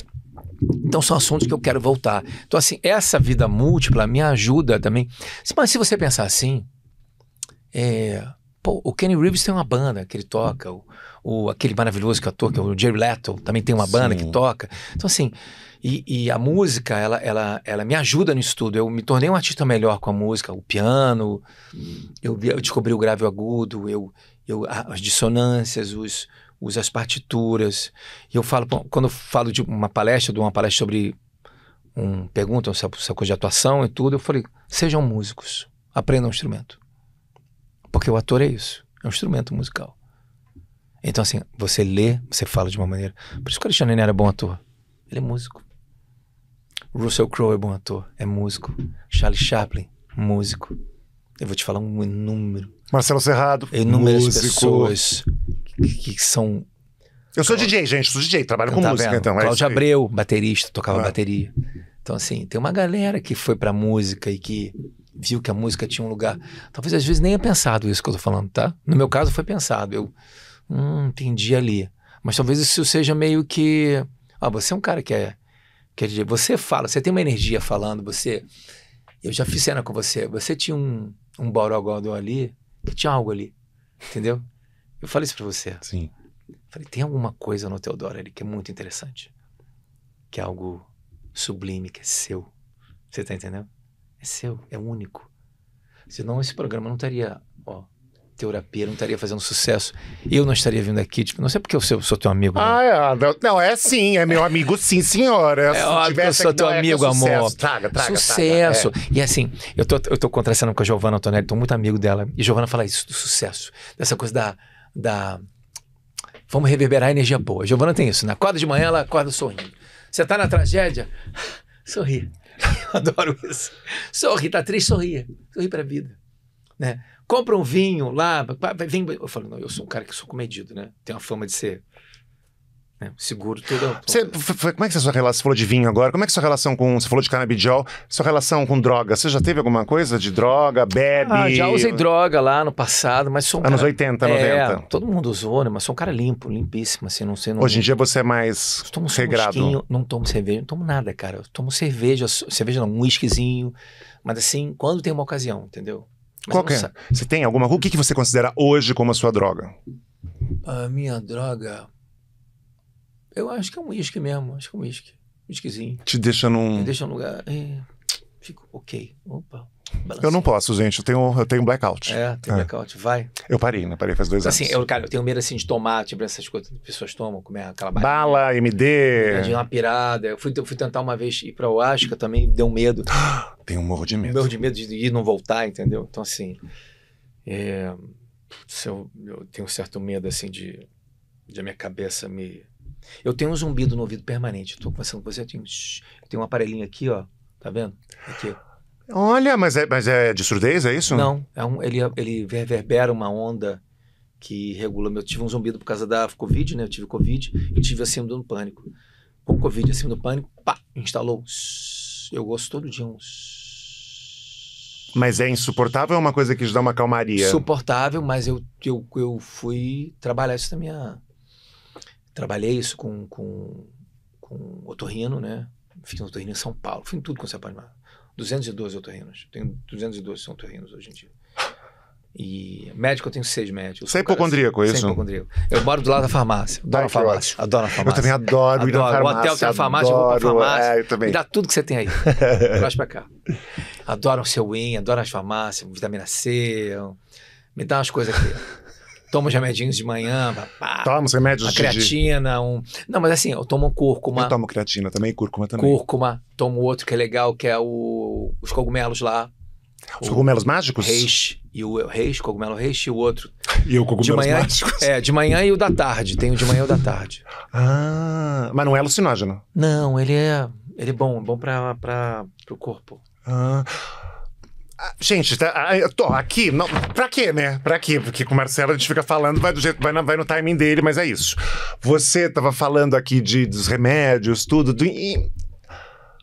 Então são assuntos que eu quero voltar. Então, assim, essa vida múltipla me ajuda também. Mas se você pensar assim, é, pô, o Kenny Reeves tem uma banda que ele toca, o, o aquele maravilhoso que é ator, que é o Jerry Leto, também tem uma banda Sim. que toca. Então, assim, e, e, a música, ela, ela, ela me ajuda nisso tudo. Eu me tornei um artista melhor com a música, o piano, eu, eu descobri o grave e o agudo, eu, eu, as dissonâncias, os, usa as partituras. E eu falo, quando eu falo de uma palestra, de uma palestra sobre um pergunta, essa, essa coisa de atuação e tudo, eu falei, sejam músicos, aprendam um instrumento. Porque o ator é isso, é um instrumento musical. Então, assim, você lê, você fala de uma maneira. Por isso que o Alexandre Nero é bom ator. Ele é músico. Russell Crowe é bom ator, é músico. Charlie Chaplin, músico. Eu vou te falar um número. Marcelo Cerrado, Inúmeras músico. pessoas que, são. Eu sou DJ, gente, sou DJ, trabalho então, com tá música, vendo? então. É Cláudio Abreu, baterista, tocava ah. bateria. Então, assim, tem uma galera que foi pra música e que viu que a música tinha um lugar. Talvez às vezes nem é pensado isso que eu tô falando, tá? No meu caso foi pensado. Eu hum, entendi ali. Mas talvez isso seja meio que. Ah, você é um cara que é. quer é dizer Você fala, você tem uma energia falando, você. Eu já fiz cena com você. Você tinha um, um borogódão ali, que tinha algo ali. Entendeu? Eu falei isso para você. Sim. Falei, tem alguma coisa no Teodoro ali que é muito interessante. Que é algo sublime, que é seu. Você tá entendendo? É seu, é único. Senão esse programa não estaria, ó, terapia, não estaria fazendo sucesso. Eu não estaria vindo aqui, tipo, não sei porque eu sou, sou teu amigo. Ah, Ah, não, não, é sim, é meu amigo sim, senhora. É, é óbvio que eu sou teu é amigo, é sucesso, Traga, traga, sucesso. Traga, é. E assim, eu tô, eu tô contracenando com a Giovana Antonelli, tô muito amigo dela. E Giovana fala isso do sucesso, dessa coisa da da vamos reverberar a energia boa. Giovana tem isso, né? Acorda de manhã, ela acorda sorrindo. Você tá na tragédia? Sorri. Eu adoro isso. Sorri, tá triste, sorri. Sorri pra vida, né? Compra um vinho lá, vem. Eu falo, não, eu sou um cara que sou comedido, né? Tenho a fama de ser né? seguro tudo. Você, como é que é a sua relação? Você falou de vinho agora. Como é que é a sua relação com. Você falou de canabidiol. Sua relação com droga. Você já teve alguma coisa de droga? Bebe? Ah, já usei droga lá no passado, mas sou um Anos cara... 80, 90. É, todo mundo usou, né? Mas sou um cara limpo, limpíssimo, assim. Não sei, não... Hoje em dia você é mais eu tomo regrado. não tomo cerveja, não tomo nada, cara. Eu tomo cerveja, cerveja não, um whiskyzinho. Mas assim, quando tem uma ocasião, entendeu? Qual é? Você tem alguma. O que, que você considera hoje como a sua droga? A minha droga. Eu acho que é um uísque mesmo, acho que é um uísque. Uísquezinho. Te deixa num. Me deixa num lugar. É, fico, ok. Opa. Eu não posso, gente. Eu tenho, eu tenho blackout. É, tem é. blackout. Vai. Eu parei, né? Parei faz dois assim, anos. Assim, eu, cara, eu tenho medo assim de tomar, tipo, essas coisas que as pessoas tomam, como é aquela bala. Bala, MD. De uma pirada. Eu fui, eu fui tentar uma vez ir pra Oasca também, deu medo. Tem um morro de medo. Um morro de medo de ir e não voltar, entendeu? Então, assim. É, eu, eu tenho um certo medo, assim, de, de a minha cabeça me eu tenho um zumbido no ouvido permanente. Estou conversando com você, eu tenho, eu tenho um aparelhinho aqui, ó. Tá vendo? Aqui. Olha, mas é, mas é de surdez, é isso? Não, é um, ele, ele reverbera uma onda que regula. Eu tive um zumbido por causa da Covid, né? Eu tive Covid e tive acima do pânico. Com Covid, acima do pânico, pá, instalou. Eu gosto todo dia um. Mas é insuportável ou é uma coisa que te dá uma calmaria? Suportável, mas eu, eu, eu fui trabalhar isso na minha Trabalhei isso com, com, com otorrino, né? Fiz um otorrino em São Paulo. Fui em tudo com essa palma. 212 otorrinos. Tenho 212 são otorrinos hoje em dia. E médico eu tenho seis médicos. Você é hipocondríaco, assim, é isso? Sem hipocondríaco. Eu moro do lado da farmácia. Adoro a farmácia. Adoro a farmácia. Eu também adoro, adoro. ir na farmácia. O hotel tem a farmácia, adoro, eu vou pra farmácia. É, eu também. Me dá tudo que você tem aí. Traz pra cá. Adoro o seu win, adoro as farmácias, vitamina C. Me dá umas coisas aqui tomo os remedinhos de manhã. Pá, Toma os remédios de creatina, um. Não, mas assim, eu tomo cúrcuma. Eu tomo creatina também, cúrcuma também. Cúrcuma. Tomo outro que é legal, que é o, os cogumelos lá. Os cogumelos mágicos? Reis. E o reis, cogumelo reis e o outro. E o cogumelo mágico. É, de manhã e o da tarde. Tem o de manhã e o da tarde. Ah, mas não é alucinógeno? Não, ele é, ele é bom. É bom para o corpo. Ah... Gente, tá, tô aqui, não, pra quê, né? Pra quê? Porque com o Marcelo a gente fica falando, vai do jeito, vai, no, vai no timing dele, mas é isso. Você tava falando aqui de, dos remédios, tudo, do, e...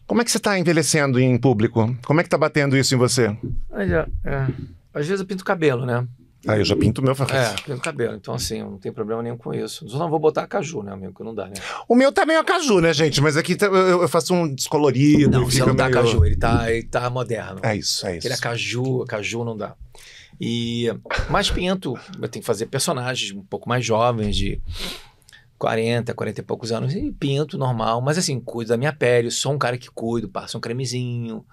Como é que você está envelhecendo em público? Como é que está batendo isso em você? Olha, é, às vezes eu pinto cabelo, né? Ah, eu já pinto meu cabelo. É, pinto cabelo. Então, assim, não tem problema nenhum com isso. Só não vou botar caju, né, amigo? Que não dá, né? O meu também é caju, né, gente? Mas aqui tá, eu faço um descolorido. Não, você não dá meio... caju, ele tá, ele tá moderno. É isso, é isso. Ele é caju, caju não dá. E mais pinto, eu tenho que fazer personagens um pouco mais jovens, de 40, 40 e poucos anos, e pinto normal, mas assim, cuido da minha pele, sou um cara que cuido, passo um cremezinho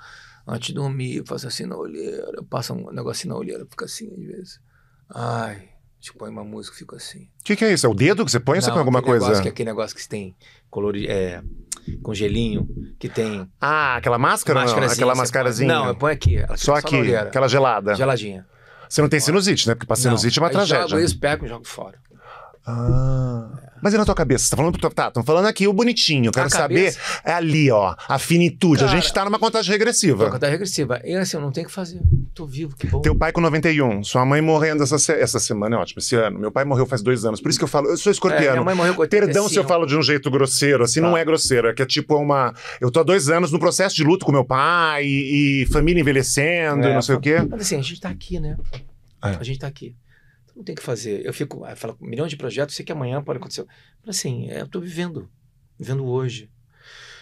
antes de dormir, faço assim na olheira, passo um negocinho na olheira, fica assim às vezes. Ai, tipo, põe uma música, fico assim. O que, que, é isso? É o dedo que você põe ou você põe alguma coisa? Negócio que, é aquele negócio que tem color É, com gelinho, que tem. Ah, aquela máscara? Não, aquela mascarazinha. Não, Não, põe aqui. Ela Só aqui, aquela gelada. Geladinha. Você não tem sinusite, né? Porque pra sinusite não. é uma Aí tragédia. Jogo isso, pego e jogo fora. Ah. Mas e é na tua cabeça? Você tá falando pro Tá, estão falando aqui o bonitinho. Quero saber. É ali, ó. A finitude. Cara, a gente tá numa contagem regressiva. Uma contagem regressiva. E assim, eu não tenho o que fazer. Tô vivo, que bom. Teu pai com 91. Sua mãe morrendo essa, essa semana, é ótimo, esse ano. Meu pai morreu faz dois anos. Por isso que eu falo. Eu sou escorpiano. É, minha mãe morreu com 85. Perdão se eu falo de um jeito grosseiro. Assim, tá. não é grosseiro. É que é tipo uma. Eu tô há dois anos no processo de luto com meu pai e, e família envelhecendo é, e não sei o quê. Mas assim, a gente tá aqui, né? É. A gente tá aqui não tem o que fazer. Eu fico, fala ah, falo, milhões de projetos, sei que amanhã pode acontecer. Mas assim, é, eu estou vivendo, vivendo hoje.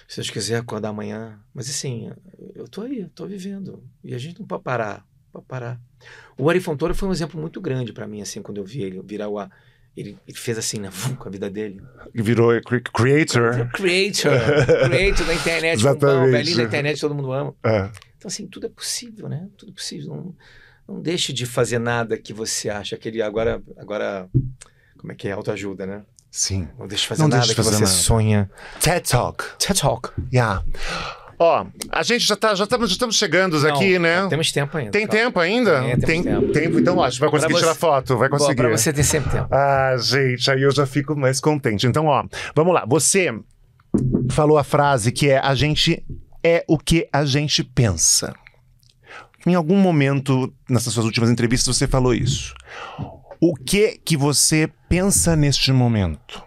Se Deus quiser acordar amanhã. Mas assim, eu estou aí, estou vivendo. E a gente não pode parar, pode parar. O Ari Fontoura foi um exemplo muito grande para mim, assim, quando eu vi ele virar o... Ele, ele fez assim na né, com a vida dele. Virou creator. Creator. Creator da internet. Exatamente. Um velhinho da internet, todo mundo ama. É. Então, assim, tudo é possível, né? Tudo é possível. Não não deixe de fazer nada que você acha que ele agora agora como é que é autoajuda, né? Sim. Não deixe de fazer não nada deixe que fazer você nada. sonha. TED Talk. TED Talk. Yeah. Ó, a gente já tá, já estamos, já estamos chegando não, aqui, né? Temos tempo ainda. Tem tá? tempo ainda? É, tem tempo. tempo. então acho vai conseguir tirar foto, vai conseguir. Bom, você tem sempre tempo. Ah, gente, aí eu já fico mais contente. Então, ó, vamos lá. Você falou a frase que é a gente é o que a gente pensa. Em algum momento nessas suas últimas entrevistas você falou isso. O que que você pensa neste momento?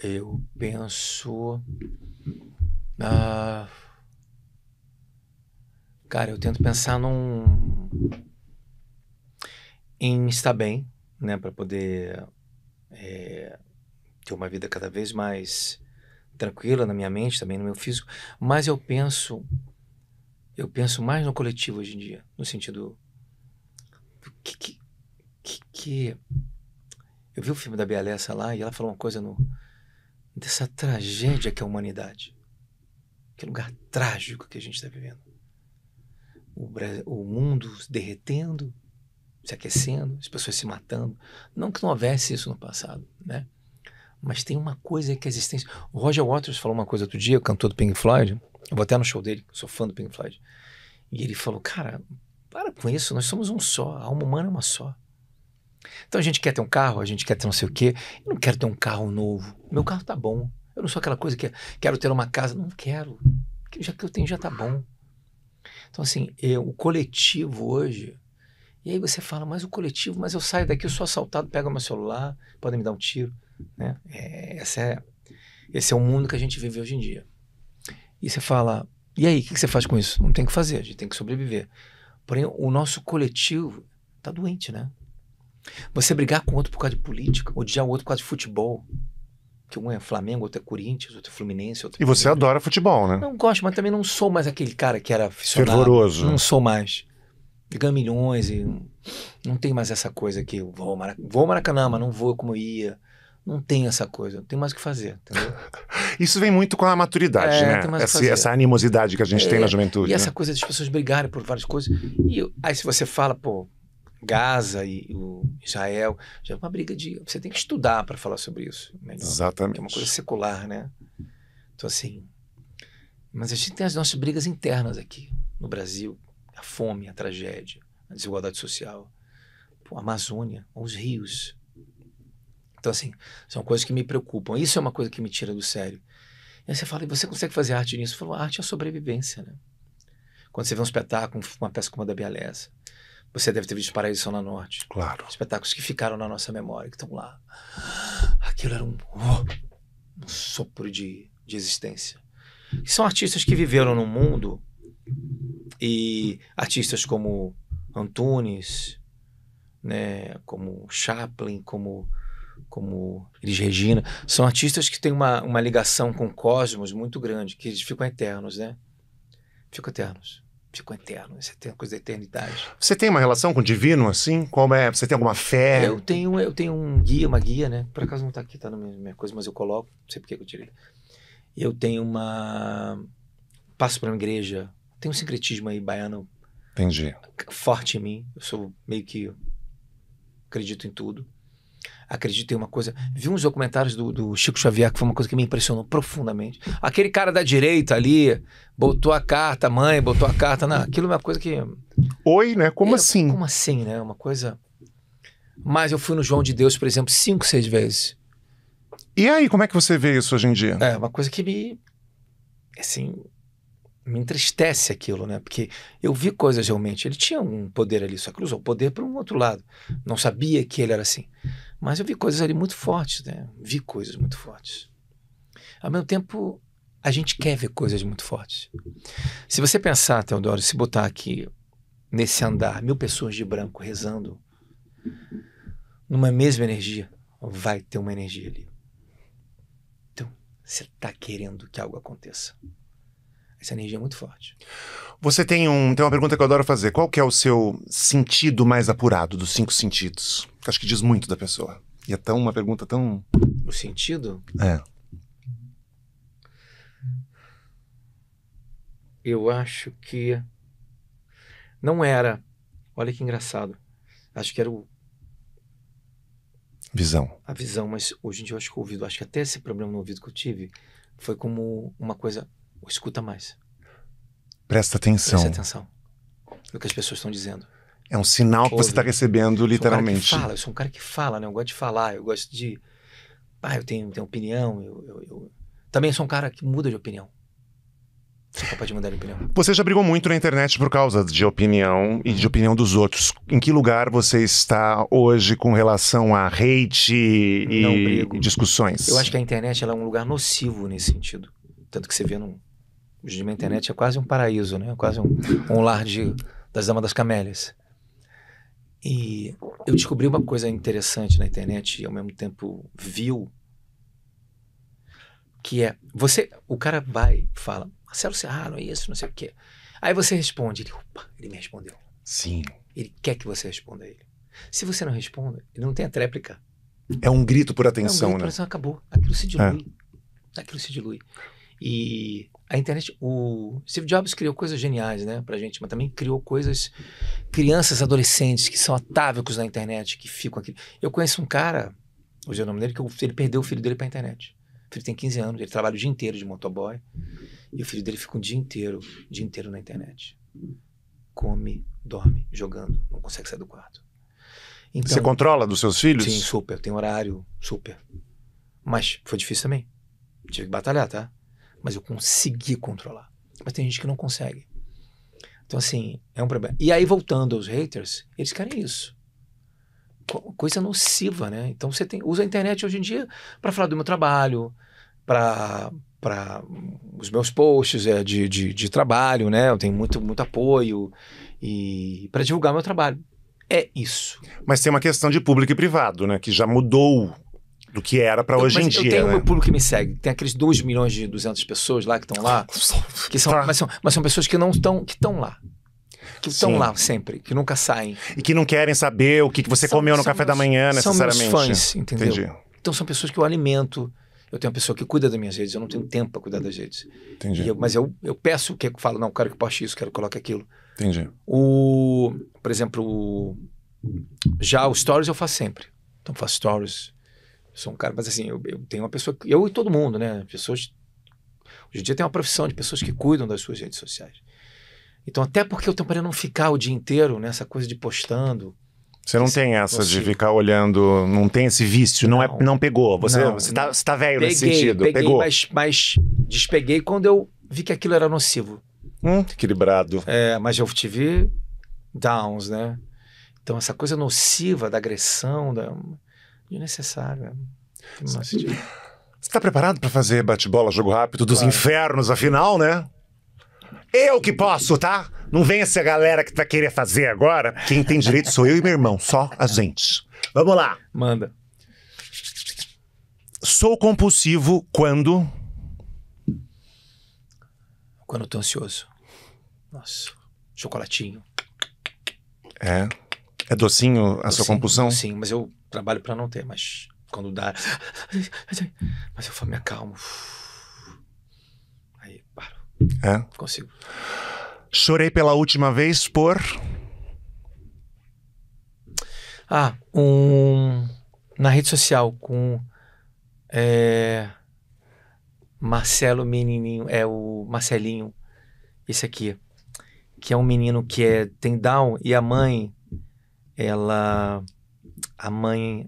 Eu penso. Ah, cara, eu tento pensar num. em estar bem, né? Para poder é, ter uma vida cada vez mais tranquila na minha mente, também no meu físico. Mas eu penso eu penso mais no coletivo hoje em dia, no sentido que, que, que, eu vi o filme da Bialessa lá e ela falou uma coisa no dessa tragédia que é a humanidade, que lugar trágico que a gente está vivendo, o, Brasil, o mundo se derretendo, se aquecendo, as pessoas se matando, não que não houvesse isso no passado, né? Mas tem uma coisa que a existência. O Roger Waters falou uma coisa outro dia, o cantor do Pink Floyd, eu vou até no show dele, sou fã do Pink Floyd. E ele falou: Cara, para com isso, nós somos um só, a alma humana é uma só. Então a gente quer ter um carro, a gente quer ter não sei o quê. Eu não quero ter um carro novo. Meu carro tá bom. Eu não sou aquela coisa que quero ter uma casa. Não quero. Já que eu tenho já tá bom. Então, assim, eu, o coletivo hoje. E aí você fala, mas o coletivo, mas eu saio daqui, eu sou assaltado, pego meu celular, podem me dar um tiro. Né? É, essa é, esse é o mundo que a gente vive hoje em dia e você fala, e aí, o que, que você faz com isso? Não tem o que fazer, a gente tem que sobreviver. Porém, o nosso coletivo tá doente, né? Você brigar com outro por causa de política, odiar o outro por causa de futebol. Que um é Flamengo, outro é Corinthians, outro é Fluminense. Outro é e você adora futebol, né? Não gosto, mas também não sou mais aquele cara que era aficionado. Fervoroso. Não sou mais. Ganho milhões e não tem mais essa coisa que eu vou ao, Maracanã, vou ao Maracanã, mas não vou como eu ia não tem essa coisa, não tem mais o que fazer, entendeu? Isso vem muito com a maturidade, é, né? Essa, essa, animosidade que a gente é, tem na juventude. E né? essa coisa das pessoas brigarem por várias coisas. E aí se você fala, pô, Gaza e o Israel, já é uma briga de... Você tem que estudar para falar sobre isso. É melhor, Exatamente. É uma coisa secular, né? Então, assim... Mas a gente tem as nossas brigas internas aqui no Brasil. A fome, a tragédia, a desigualdade social. Pô, a Amazônia, os rios, então, assim, são coisas que me preocupam. Isso é uma coisa que me tira do sério. E aí você fala, e você consegue fazer arte nisso? Eu falo, arte é sobrevivência, né? Quando você vê um espetáculo, uma peça como a da Bialessa, você deve ter visto Paraíso na Norte. Claro. Espetáculos que ficaram na nossa memória, que estão lá. Aquilo era um, um sopro de, de existência. E são artistas que viveram no mundo e artistas como Antunes, né, como Chaplin, como como eles Regina, são artistas que têm uma, uma ligação com o cosmos muito grande, que eles ficam eternos, né? Ficam eternos. Ficam eternos. Você é tem coisa da eternidade. Você tem uma relação com o divino, assim? Como é? Você tem alguma fé? Eu tenho, eu tenho um guia, uma guia, né? Por acaso não está aqui, está na minha coisa, mas eu coloco. Não sei porque eu tirei. Eu tenho uma... Passo para uma igreja. Tem um secretismo aí baiano. Entendi. Forte em mim. Eu sou meio que... Acredito em tudo acredito em uma coisa. Vi uns documentários do, do, Chico Xavier, que foi uma coisa que me impressionou profundamente. Aquele cara da direita ali, botou a carta, mãe, botou a carta. na. aquilo é uma coisa que. Oi, né? Como é, assim? Como assim, né? Uma coisa. Mas eu fui no João de Deus, por exemplo, cinco, seis vezes. E aí, como é que você vê isso hoje em dia? É, uma coisa que me. Assim. Me entristece aquilo, né? Porque eu vi coisas realmente. Ele tinha um poder ali, só cruzou o poder para um outro lado. Não sabia que ele era assim. Mas eu vi coisas ali muito fortes, né? Vi coisas muito fortes. Ao mesmo tempo, a gente quer ver coisas muito fortes. Se você pensar, Teodoro, se botar aqui nesse andar mil pessoas de branco rezando, numa mesma energia, vai ter uma energia ali. Então, você está querendo que algo aconteça essa energia é muito forte. Você tem um. Tem uma pergunta que eu adoro fazer. Qual que é o seu sentido mais apurado dos cinco sentidos? acho que diz muito da pessoa. E é tão uma pergunta tão. O sentido? É. Eu acho que não era. Olha que engraçado. Acho que era o Visão. A visão, mas hoje em dia eu acho que o ouvido, acho que até esse problema no ouvido que eu tive foi como uma coisa escuta mais. Presta atenção. Presta atenção no que as pessoas estão dizendo. É um sinal que você está recebendo, literalmente. Eu sou um cara que fala, eu sou um cara que fala, né? Eu gosto de falar, eu gosto de. Ah, eu tenho, tenho opinião, eu, eu, eu... Também sou um cara que muda de opinião. Sou capaz de mudar de opinião. Você já brigou muito na internet por causa de opinião e de opinião dos outros. Em que lugar você está hoje com relação a hate e discussões? Eu acho que a internet é um lugar nocivo nesse sentido. Tanto que você vê num, Hoje dia a internet é quase um paraíso, né? Quase um, um lar de, das damas das camélias. E eu descobri uma coisa interessante na internet e ao mesmo tempo viu que é você, o cara vai, fala, Marcelo Serrano, é isso, não sei o quê. Aí você responde, ele, opa, ele me respondeu. Sim. Ele quer que você responda a ele. Se você não responde, ele não tem a tréplica. É um grito por atenção, é um grito né? Por atenção, acabou. Aquilo se dilui. É. Aquilo se dilui. E a internet, o Steve Jobs criou coisas geniais, né, pra gente, mas também criou coisas, crianças, adolescentes que são atávicos na internet, que ficam aqui. Eu conheço um cara, hoje é o nome dele, que ele perdeu o filho dele pra internet. O filho tem 15 anos, ele trabalha o dia inteiro de motoboy, e o filho dele fica um dia inteiro, o dia inteiro na internet. Come, dorme, jogando, não consegue sair do quarto. Então, Você controla dos seus filhos? Sim, super, tem horário, super. Mas foi difícil também. Tive que batalhar, tá? mas eu consegui controlar. Mas tem gente que não consegue. Então, assim, é um problema. E aí, voltando aos haters, eles querem isso. Coisa nociva, né? Então, você tem, usa a internet hoje em dia para falar do meu trabalho, para para os meus posts é, de, de, de, trabalho, né? Eu tenho muito, muito apoio e para divulgar meu trabalho. É isso. Mas tem uma questão de público e privado, né? Que já mudou do que era para hoje em dia. Eu tenho né? meu público que me segue, tem aqueles 2 milhões e 200 pessoas lá que estão lá, que são, tá. mas, são, mas são pessoas que não estão que estão lá. Que estão lá sempre, que nunca saem. E que não querem saber o que, que você são, comeu no café meus, da manhã, necessariamente. São meus fãs, entendeu? Entendi. Então são pessoas que eu alimento. Eu tenho uma pessoa que cuida das minhas redes, eu não tenho tempo para cuidar das redes. Entendi. Eu, mas eu, eu peço o que eu falo, não, quero que poste isso, quero que coloque aquilo. Entendi. O, por exemplo, o, já os stories eu faço sempre. Então faço stories, sou um cara, mas assim, eu, eu tenho uma pessoa, eu e todo mundo, né? Pessoas. Hoje em dia tem uma profissão de pessoas que cuidam das suas redes sociais. Então, até porque eu tenho para não ficar o dia inteiro nessa coisa de postando. Você não tem essa consigo. de ficar olhando, não tem esse vício, não, é, não é, não pegou. Você, está você, tá, você tá velho peguei, nesse sentido. Peguei, pegou. Mas, mas despeguei quando eu vi que aquilo era nocivo. Hum, equilibrado. É, mas eu tive downs, né? Então, essa coisa nociva da agressão, da, e o necessário. É. Você está preparado para fazer bate-bola, jogo rápido dos claro. infernos, afinal, né? Eu que posso, tá? Não vem essa galera que tá querer fazer agora. Quem tem direito sou eu e meu irmão, só a gente. Vamos lá. Manda. Sou compulsivo quando. Quando eu tô ansioso. Nossa. Chocolatinho. É. É docinho a docinho, sua compulsão? Sim, mas eu trabalho para não ter, mas quando dá. Mas eu falo, me acalmo. Aí paro. É? Consigo. Chorei pela última vez por. Ah, um. Na rede social com. É... Marcelo Menininho. É o Marcelinho. Esse aqui. Que é um menino que é, tem Down e a mãe. Ela a mãe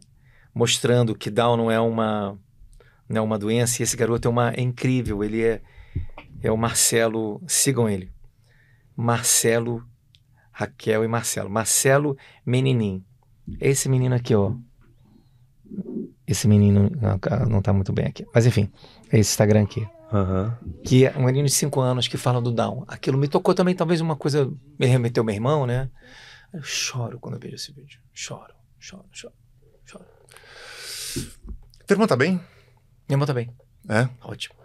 mostrando que Down não é uma não é uma doença e esse garoto é uma é incrível, ele é é o Marcelo, sigam ele. Marcelo Raquel e Marcelo. Marcelo Menininho. Esse menino aqui, ó. Esse menino não, não tá muito bem aqui. Mas enfim, é esse Instagram aqui. Uhum. Que é um menino de 5 anos que fala do Down. Aquilo me tocou também, talvez uma coisa me remeteu meu irmão, né? Eu choro quando eu vejo esse vídeo. Choro chora, chora, chora. Teu irmão tá bem? Minha irmã tá bem. É? Ótimo.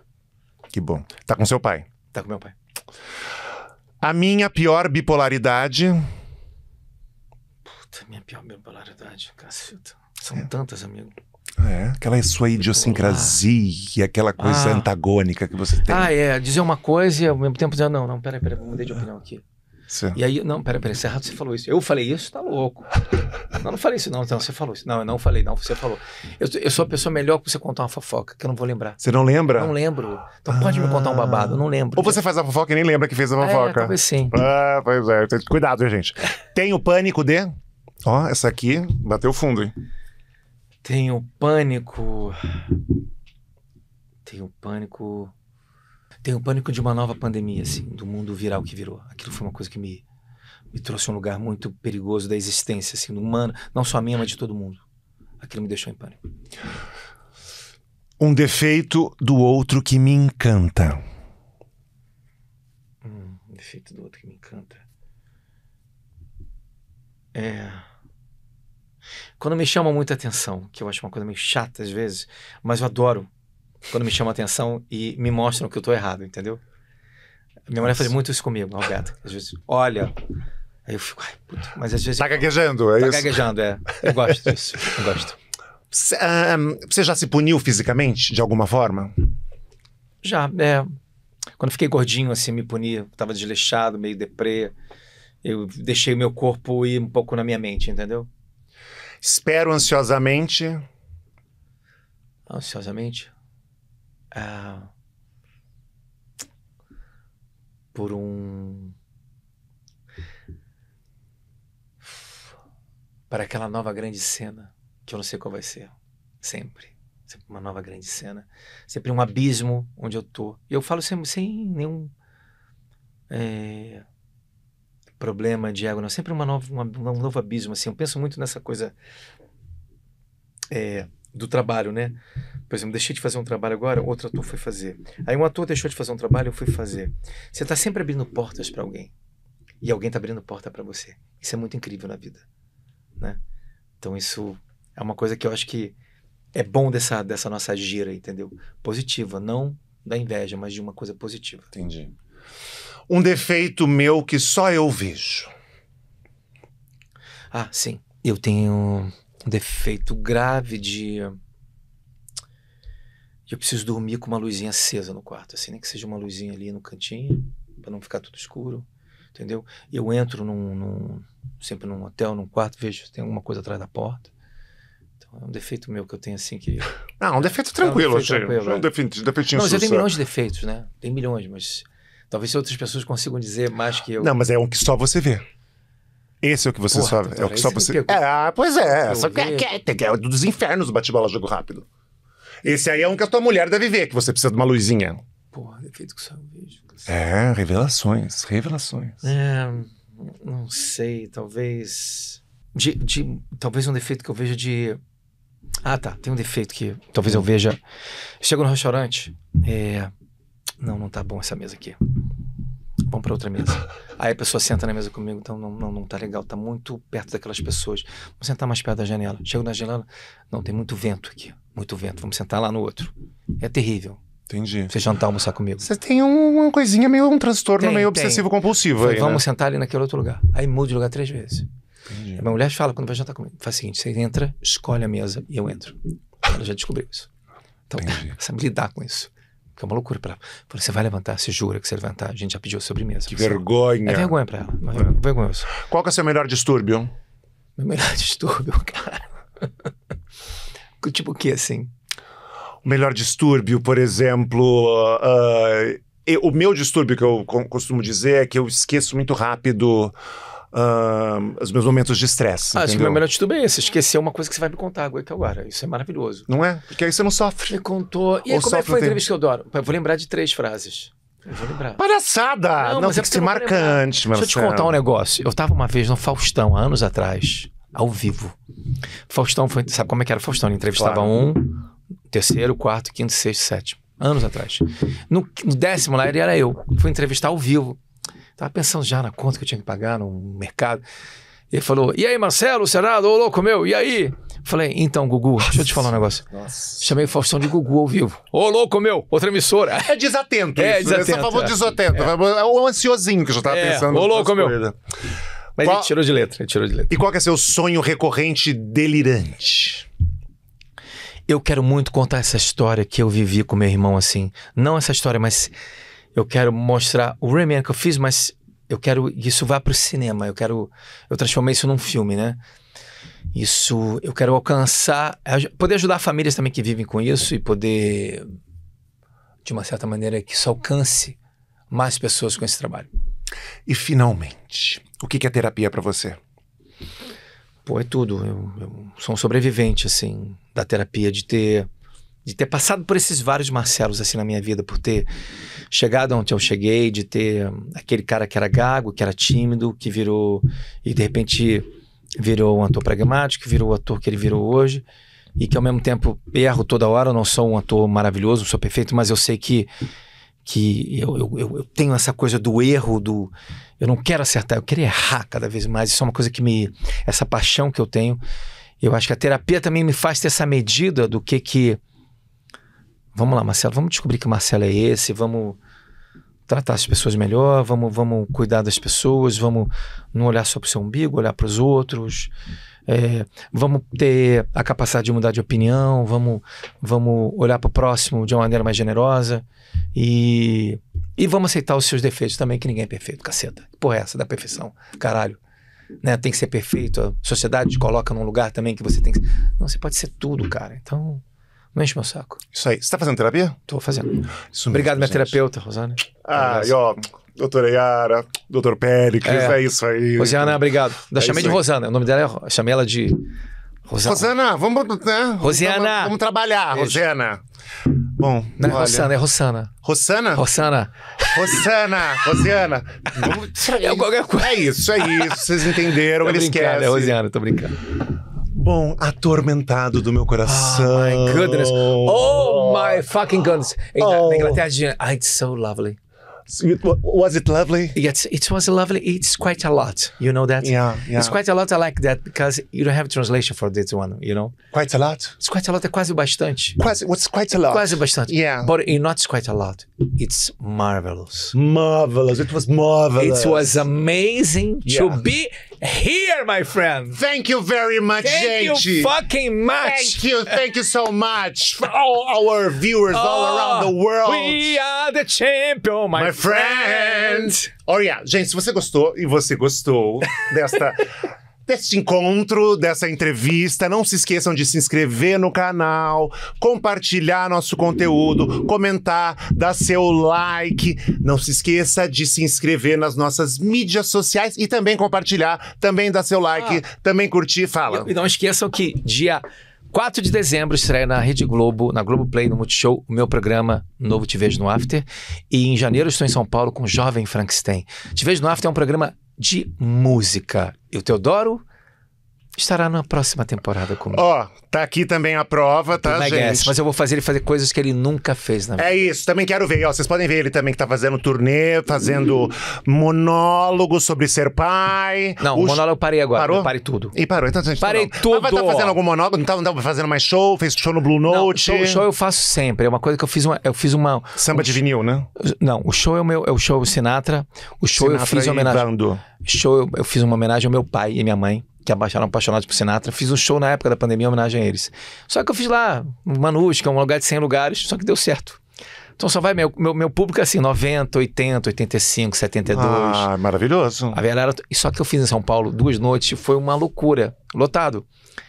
Que bom. Tá com seu pai? Tá com meu pai. A minha pior bipolaridade. Puta, minha pior bipolaridade, caceta. São é. tantas, amigo. É, aquela sua idiosincrasia, ah. aquela coisa ah. antagônica que você tem. Ah, é, dizer uma coisa e ao mesmo tempo dizer, não, não, peraí, peraí, mudei de é. opinião aqui. E aí, não, peraí, peraí, você errado, você falou isso. Eu falei isso, tá louco. não, não falei isso, não, não, você falou isso. Não, eu não falei, não, você falou. Eu, eu sou a pessoa melhor que você contar uma fofoca, que eu não vou lembrar. Você não lembra? Não lembro. Então ah. pode me contar um ah. babado, eu não lembro. Ou você faz a fofoca e nem lembra que fez a é, fofoca. É, talvez sim. Ah, pois é. Cuidado, gente. Tem o pânico de. Ó, essa aqui bateu fundo, hein? Tem o pânico. Tem o pânico. Tenho pânico de uma nova pandemia, assim, do mundo viral que virou. Aquilo foi uma coisa que me, me trouxe a um lugar muito perigoso da existência, assim, do humano, não só minha, mas de todo mundo. Aquilo me deixou em pânico. Um defeito do outro que me encanta. Hum, um defeito do outro que me encanta. É. Quando me chama muita atenção, que eu acho uma coisa meio chata às vezes, mas eu adoro quando me chamam a atenção e me mostram que eu estou errado, entendeu? Minha mulher faz muito isso comigo, Roberto. Às vezes, olha. Aí eu fico, ai, puto, mas às vezes. Tá gaguejando, é tá isso? Tá gaguejando, é. Eu gosto disso, eu gosto. você já se puniu fisicamente, de alguma forma? Já, é. Quando fiquei gordinho, assim, me puni, Tava desleixado, meio deprê. Eu deixei o meu corpo ir um pouco na minha mente, entendeu? Espero ansiosamente. Ansiosamente? Ah, por um. para aquela nova grande cena, que eu não sei qual vai ser, sempre. Sempre uma nova grande cena, sempre um abismo onde eu tô. E eu falo sempre, sem nenhum é, problema de ego, não. Sempre uma nova, uma, um novo abismo, assim. Eu penso muito nessa coisa é, do trabalho, né? Por exemplo, deixei de fazer um trabalho agora, outro ator foi fazer. Aí um ator deixou de fazer um trabalho, eu fui fazer. Você está sempre abrindo portas para alguém. E alguém está abrindo porta para você. Isso é muito incrível na vida. Né? Então isso é uma coisa que eu acho que é bom dessa, dessa nossa gira, entendeu? Positiva, não da inveja, mas de uma coisa positiva. Entendi. Um defeito meu que só eu vejo. Ah, sim. Eu tenho um defeito grave de eu preciso dormir com uma luzinha acesa no quarto, assim, nem que seja uma luzinha ali no cantinho, para não ficar tudo escuro, entendeu? Eu entro num, num, sempre num hotel, num quarto, vejo tem alguma coisa atrás da porta. Então é um defeito meu que eu tenho, assim, que... ah um defeito tranquilo, é um defeito assim, tranquilo, achei. É, é. mas Não, você tem milhões de defeitos, né? Tem milhões, mas talvez outras pessoas consigam dizer mais que eu. Não, mas é um que só você vê. Esse é o que você Porra, sabe. Então é o que só você. É, ah, pois é. Só que, é, é, é, é dos infernos o bate-bola jogo rápido. Esse aí é um que a tua mulher deve ver, que você precisa de uma luzinha. Porra, defeito que só vejo. É, revelações, revelações. É, não sei, talvez. De, de, talvez um defeito que eu veja de. Ah, tá. Tem um defeito que talvez eu veja. Chego no restaurante. É... Não, não tá bom essa mesa aqui vamos para outra mesa. Aí a pessoa senta na mesa comigo, então não, não, não tá legal, tá muito perto daquelas pessoas. Vamos sentar mais perto da janela. Chego na janela, não, tem muito vento aqui, muito vento, vamos sentar lá no outro. É terrível. Entendi. Você jantar, almoçar comigo. Você tem uma coisinha meio, um transtorno tem, meio obsessivo-compulsivo aí, Vamos né? sentar ali naquele outro lugar. Aí muda de lugar três vezes. Entendi. A minha mulher fala quando vai jantar comigo, faz o seguinte, você entra, escolhe a mesa e eu entro. Ela já descobriu isso. Então, sabe lidar com isso. Que é uma loucura para ela. Falei, você vai levantar, você jura que você vai levantar. A gente já pediu sobremesa. Que vergonha. É vergonha para ela. É. Vergonhoso. Qual que é o seu melhor distúrbio? Meu melhor distúrbio, cara. tipo o que, assim? O melhor distúrbio, por exemplo... Uh, ah, eu, o meu distúrbio que eu costumo dizer é que eu esqueço muito rápido uh, os meus momentos de estresse. Ah, acho que o meu melhor atitude é esse, esquecer é uma coisa que você vai me contar então, agora. Isso é maravilhoso. Não é? Porque aí você não sofre. Me contou. E aí, como é que foi a entrevista que eu adoro? Eu vou lembrar de três frases. Eu vou lembrar. Palhaçada! Não, não tem que ser marcante, Marcelo. Deixa eu te contar um negócio. Eu tava uma vez no Faustão, há anos atrás, ao vivo. Faustão foi. Sabe como é que era Faustão? Ele entrevistava claro. um, terceiro, quarto, quinto, sexto, sétimo. Anos atrás. No, no décimo lá, ele era eu. Fui entrevistar ao vivo. Tava pensando já na conta que eu tinha que pagar no mercado. Ele falou: E aí, Marcelo, Cerrado, é ô louco meu, e aí? Falei: Então, Gugu, deixa eu te falar um negócio. Nossa. Chamei o Faustão de Gugu ao vivo. Ô louco meu, outra emissora. É desatento. É, isso, desatento. Né? Só favor desatento. É. é. o ansiosinho que eu já tava é. pensando. Ô louco meu. Mas qual... ele tirou de letra, ele tirou de letra. E qual que é seu sonho recorrente delirante? Eu quero muito contar essa história que eu vivi com meu irmão assim. Não essa história, mas eu quero mostrar o remake que eu fiz, mas eu quero que isso vá para o cinema. Eu quero. Eu transformei isso num filme, né? Isso. Eu quero alcançar. Poder ajudar famílias também que vivem com isso e poder, de uma certa maneira, que isso alcance mais pessoas com esse trabalho. E finalmente, o que é terapia para você? Pô, é tudo. Eu, eu sou um sobrevivente, assim, da terapia, de ter de ter passado por esses vários Marcelos assim na minha vida, por ter chegado onde eu cheguei, de ter hum, aquele cara que era gago, que era tímido, que virou e de repente virou um ator pragmático, virou o ator que ele virou hoje e que ao mesmo tempo erro toda hora, eu não sou um ator maravilhoso, não sou perfeito, mas eu sei que que eu, eu, eu tenho essa coisa do erro, do eu não quero acertar, eu quero errar cada vez mais. Isso é uma coisa que me essa paixão que eu tenho. Eu acho que a terapia também me faz ter essa medida do que que Vamos lá, Marcelo, vamos descobrir que o Marcelo é esse, vamos tratar as pessoas melhor, vamos, vamos cuidar das pessoas, vamos não olhar só para o seu umbigo, olhar para os outros, é, vamos ter a capacidade de mudar de opinião, vamos, vamos olhar para o próximo de uma maneira mais generosa e, e vamos aceitar os seus defeitos também, que ninguém é perfeito, caceta. Porra, é essa da perfeição, caralho. Né, tem que ser perfeito, a sociedade te coloca num lugar também que você tem que. Não, você pode ser tudo, cara. Então, não enche meu saco. Isso aí. Você está fazendo terapia? Estou fazendo. Isso Obrigado, minha terapeuta, Rosana. Ah, e ó, doutora Yara, doutor Péricles, é. é. isso aí. Rosiana, obrigado. Da é chamei de Rosana, o nome dela é. Chamei ela de. Rosana. Rosana, vamos. Né? Rosiana. Vamos, vamos trabalhar, Beijo. Rosana. Bom, não é Rosana, é Rossana. Rossana? Rossana. Rossana, Rosiana. Vamos... É, qualquer coisa. é isso, é isso. Vocês entenderam, tô eles esquecem. É Rosiana, tô brincando. Bom, atormentado do meu coração. Oh my goodness. Oh my fucking goodness. Oh. Na Inglaterra ah, it's so lovely. So it, was it lovely? Yes, it was lovely. It's quite a lot. You know that? Yeah, yeah. It's quite a lot. I like that because you don't have translation for this one, you know? Quite a lot? It's quite a lot. É quase bastante. Quase, what's quite a lot? Quase bastante. Yeah. But it's not quite a lot. It's marvelous. Marvelous. It was marvelous. It was amazing yeah. to be here, my friend. Thank you very much, thank gente. Thank you fucking much. Thank you, thank you so much for all our viewers oh, all around the world. We are the champion, my, my friend. friend. Olha, yeah. gente, se você gostou e você gostou desta deste encontro, dessa entrevista. Não se esqueçam de se inscrever no canal, compartilhar nosso conteúdo, comentar, dar seu like. Não se esqueça de se inscrever nas nossas mídias sociais e também compartilhar, também dar seu like, ah. também curtir. Fala. E não esqueçam que dia 4 de dezembro estreia na Rede Globo, na Globo Play, no Multishow, o meu programa Novo Te Vejo no After. E em janeiro estou em São Paulo com o Jovem Frankenstein. Te Vejo no After é um programa de música. Eu, Teodoro Estará na próxima temporada comigo. Ó, oh, tá aqui também a prova, tá, gente? Guess, mas eu vou fazer ele fazer coisas que ele nunca fez na é vida. É isso, também quero ver. Ó, vocês podem ver ele também que tá fazendo turnê, fazendo monólogo sobre ser pai. Não, o monólogo eu parei agora. Parou? Eu parei tudo. E parou, então gente tá Parei tá tudo. Mas vai tá fazendo algum monólogo? Não tá, não tá fazendo mais show? Fez show no Blue Note? Não, show, show eu faço sempre. É uma coisa que eu fiz uma. Eu fiz uma Samba um, de vinil, né? Não, o show é o meu. É o show Sinatra. O show Sinatra eu fiz uma homenagem. Show eu, eu fiz uma homenagem ao meu pai e minha mãe que abaixaram apaixonados por Sinatra. Fiz um show na época da pandemia em homenagem a eles. Só que eu fiz lá, Manus, que é um lugar de 100 lugares, só que deu certo. Então só vai, meu, meu, meu público é assim, 90, 80, 85, 72. Ah, maravilhoso. A galera, só que eu fiz em São Paulo duas noites, foi uma loucura, lotado.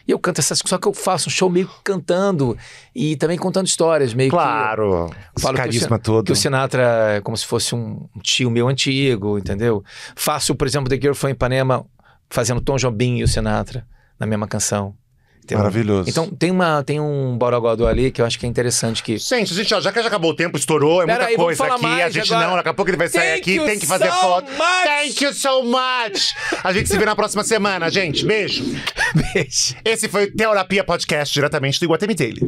E eu canto essas só que eu faço um show meio cantando e também contando histórias, meio claro, que... Claro, carisma que o, é todo. Que o Sinatra é como se fosse um tio meu antigo, entendeu? Faço, por exemplo, The Girl Foi em Ipanema, fazendo Tom Jobim e o Sinatra na mesma canção. Tem Maravilhoso. Um... Então tem, uma, tem um borogodó ali que eu acho que é interessante que. Sim, gente, ó, já que já acabou o tempo, estourou, é Pera muita aí, coisa aqui. A gente agora. não, daqui a pouco ele vai sair Thank aqui, tem que fazer so foto. Much. Thank you so much! A gente se vê na próxima semana, gente. Beijo. Beijo. Esse foi o Teorapia Podcast, diretamente do Iguatemi Daily.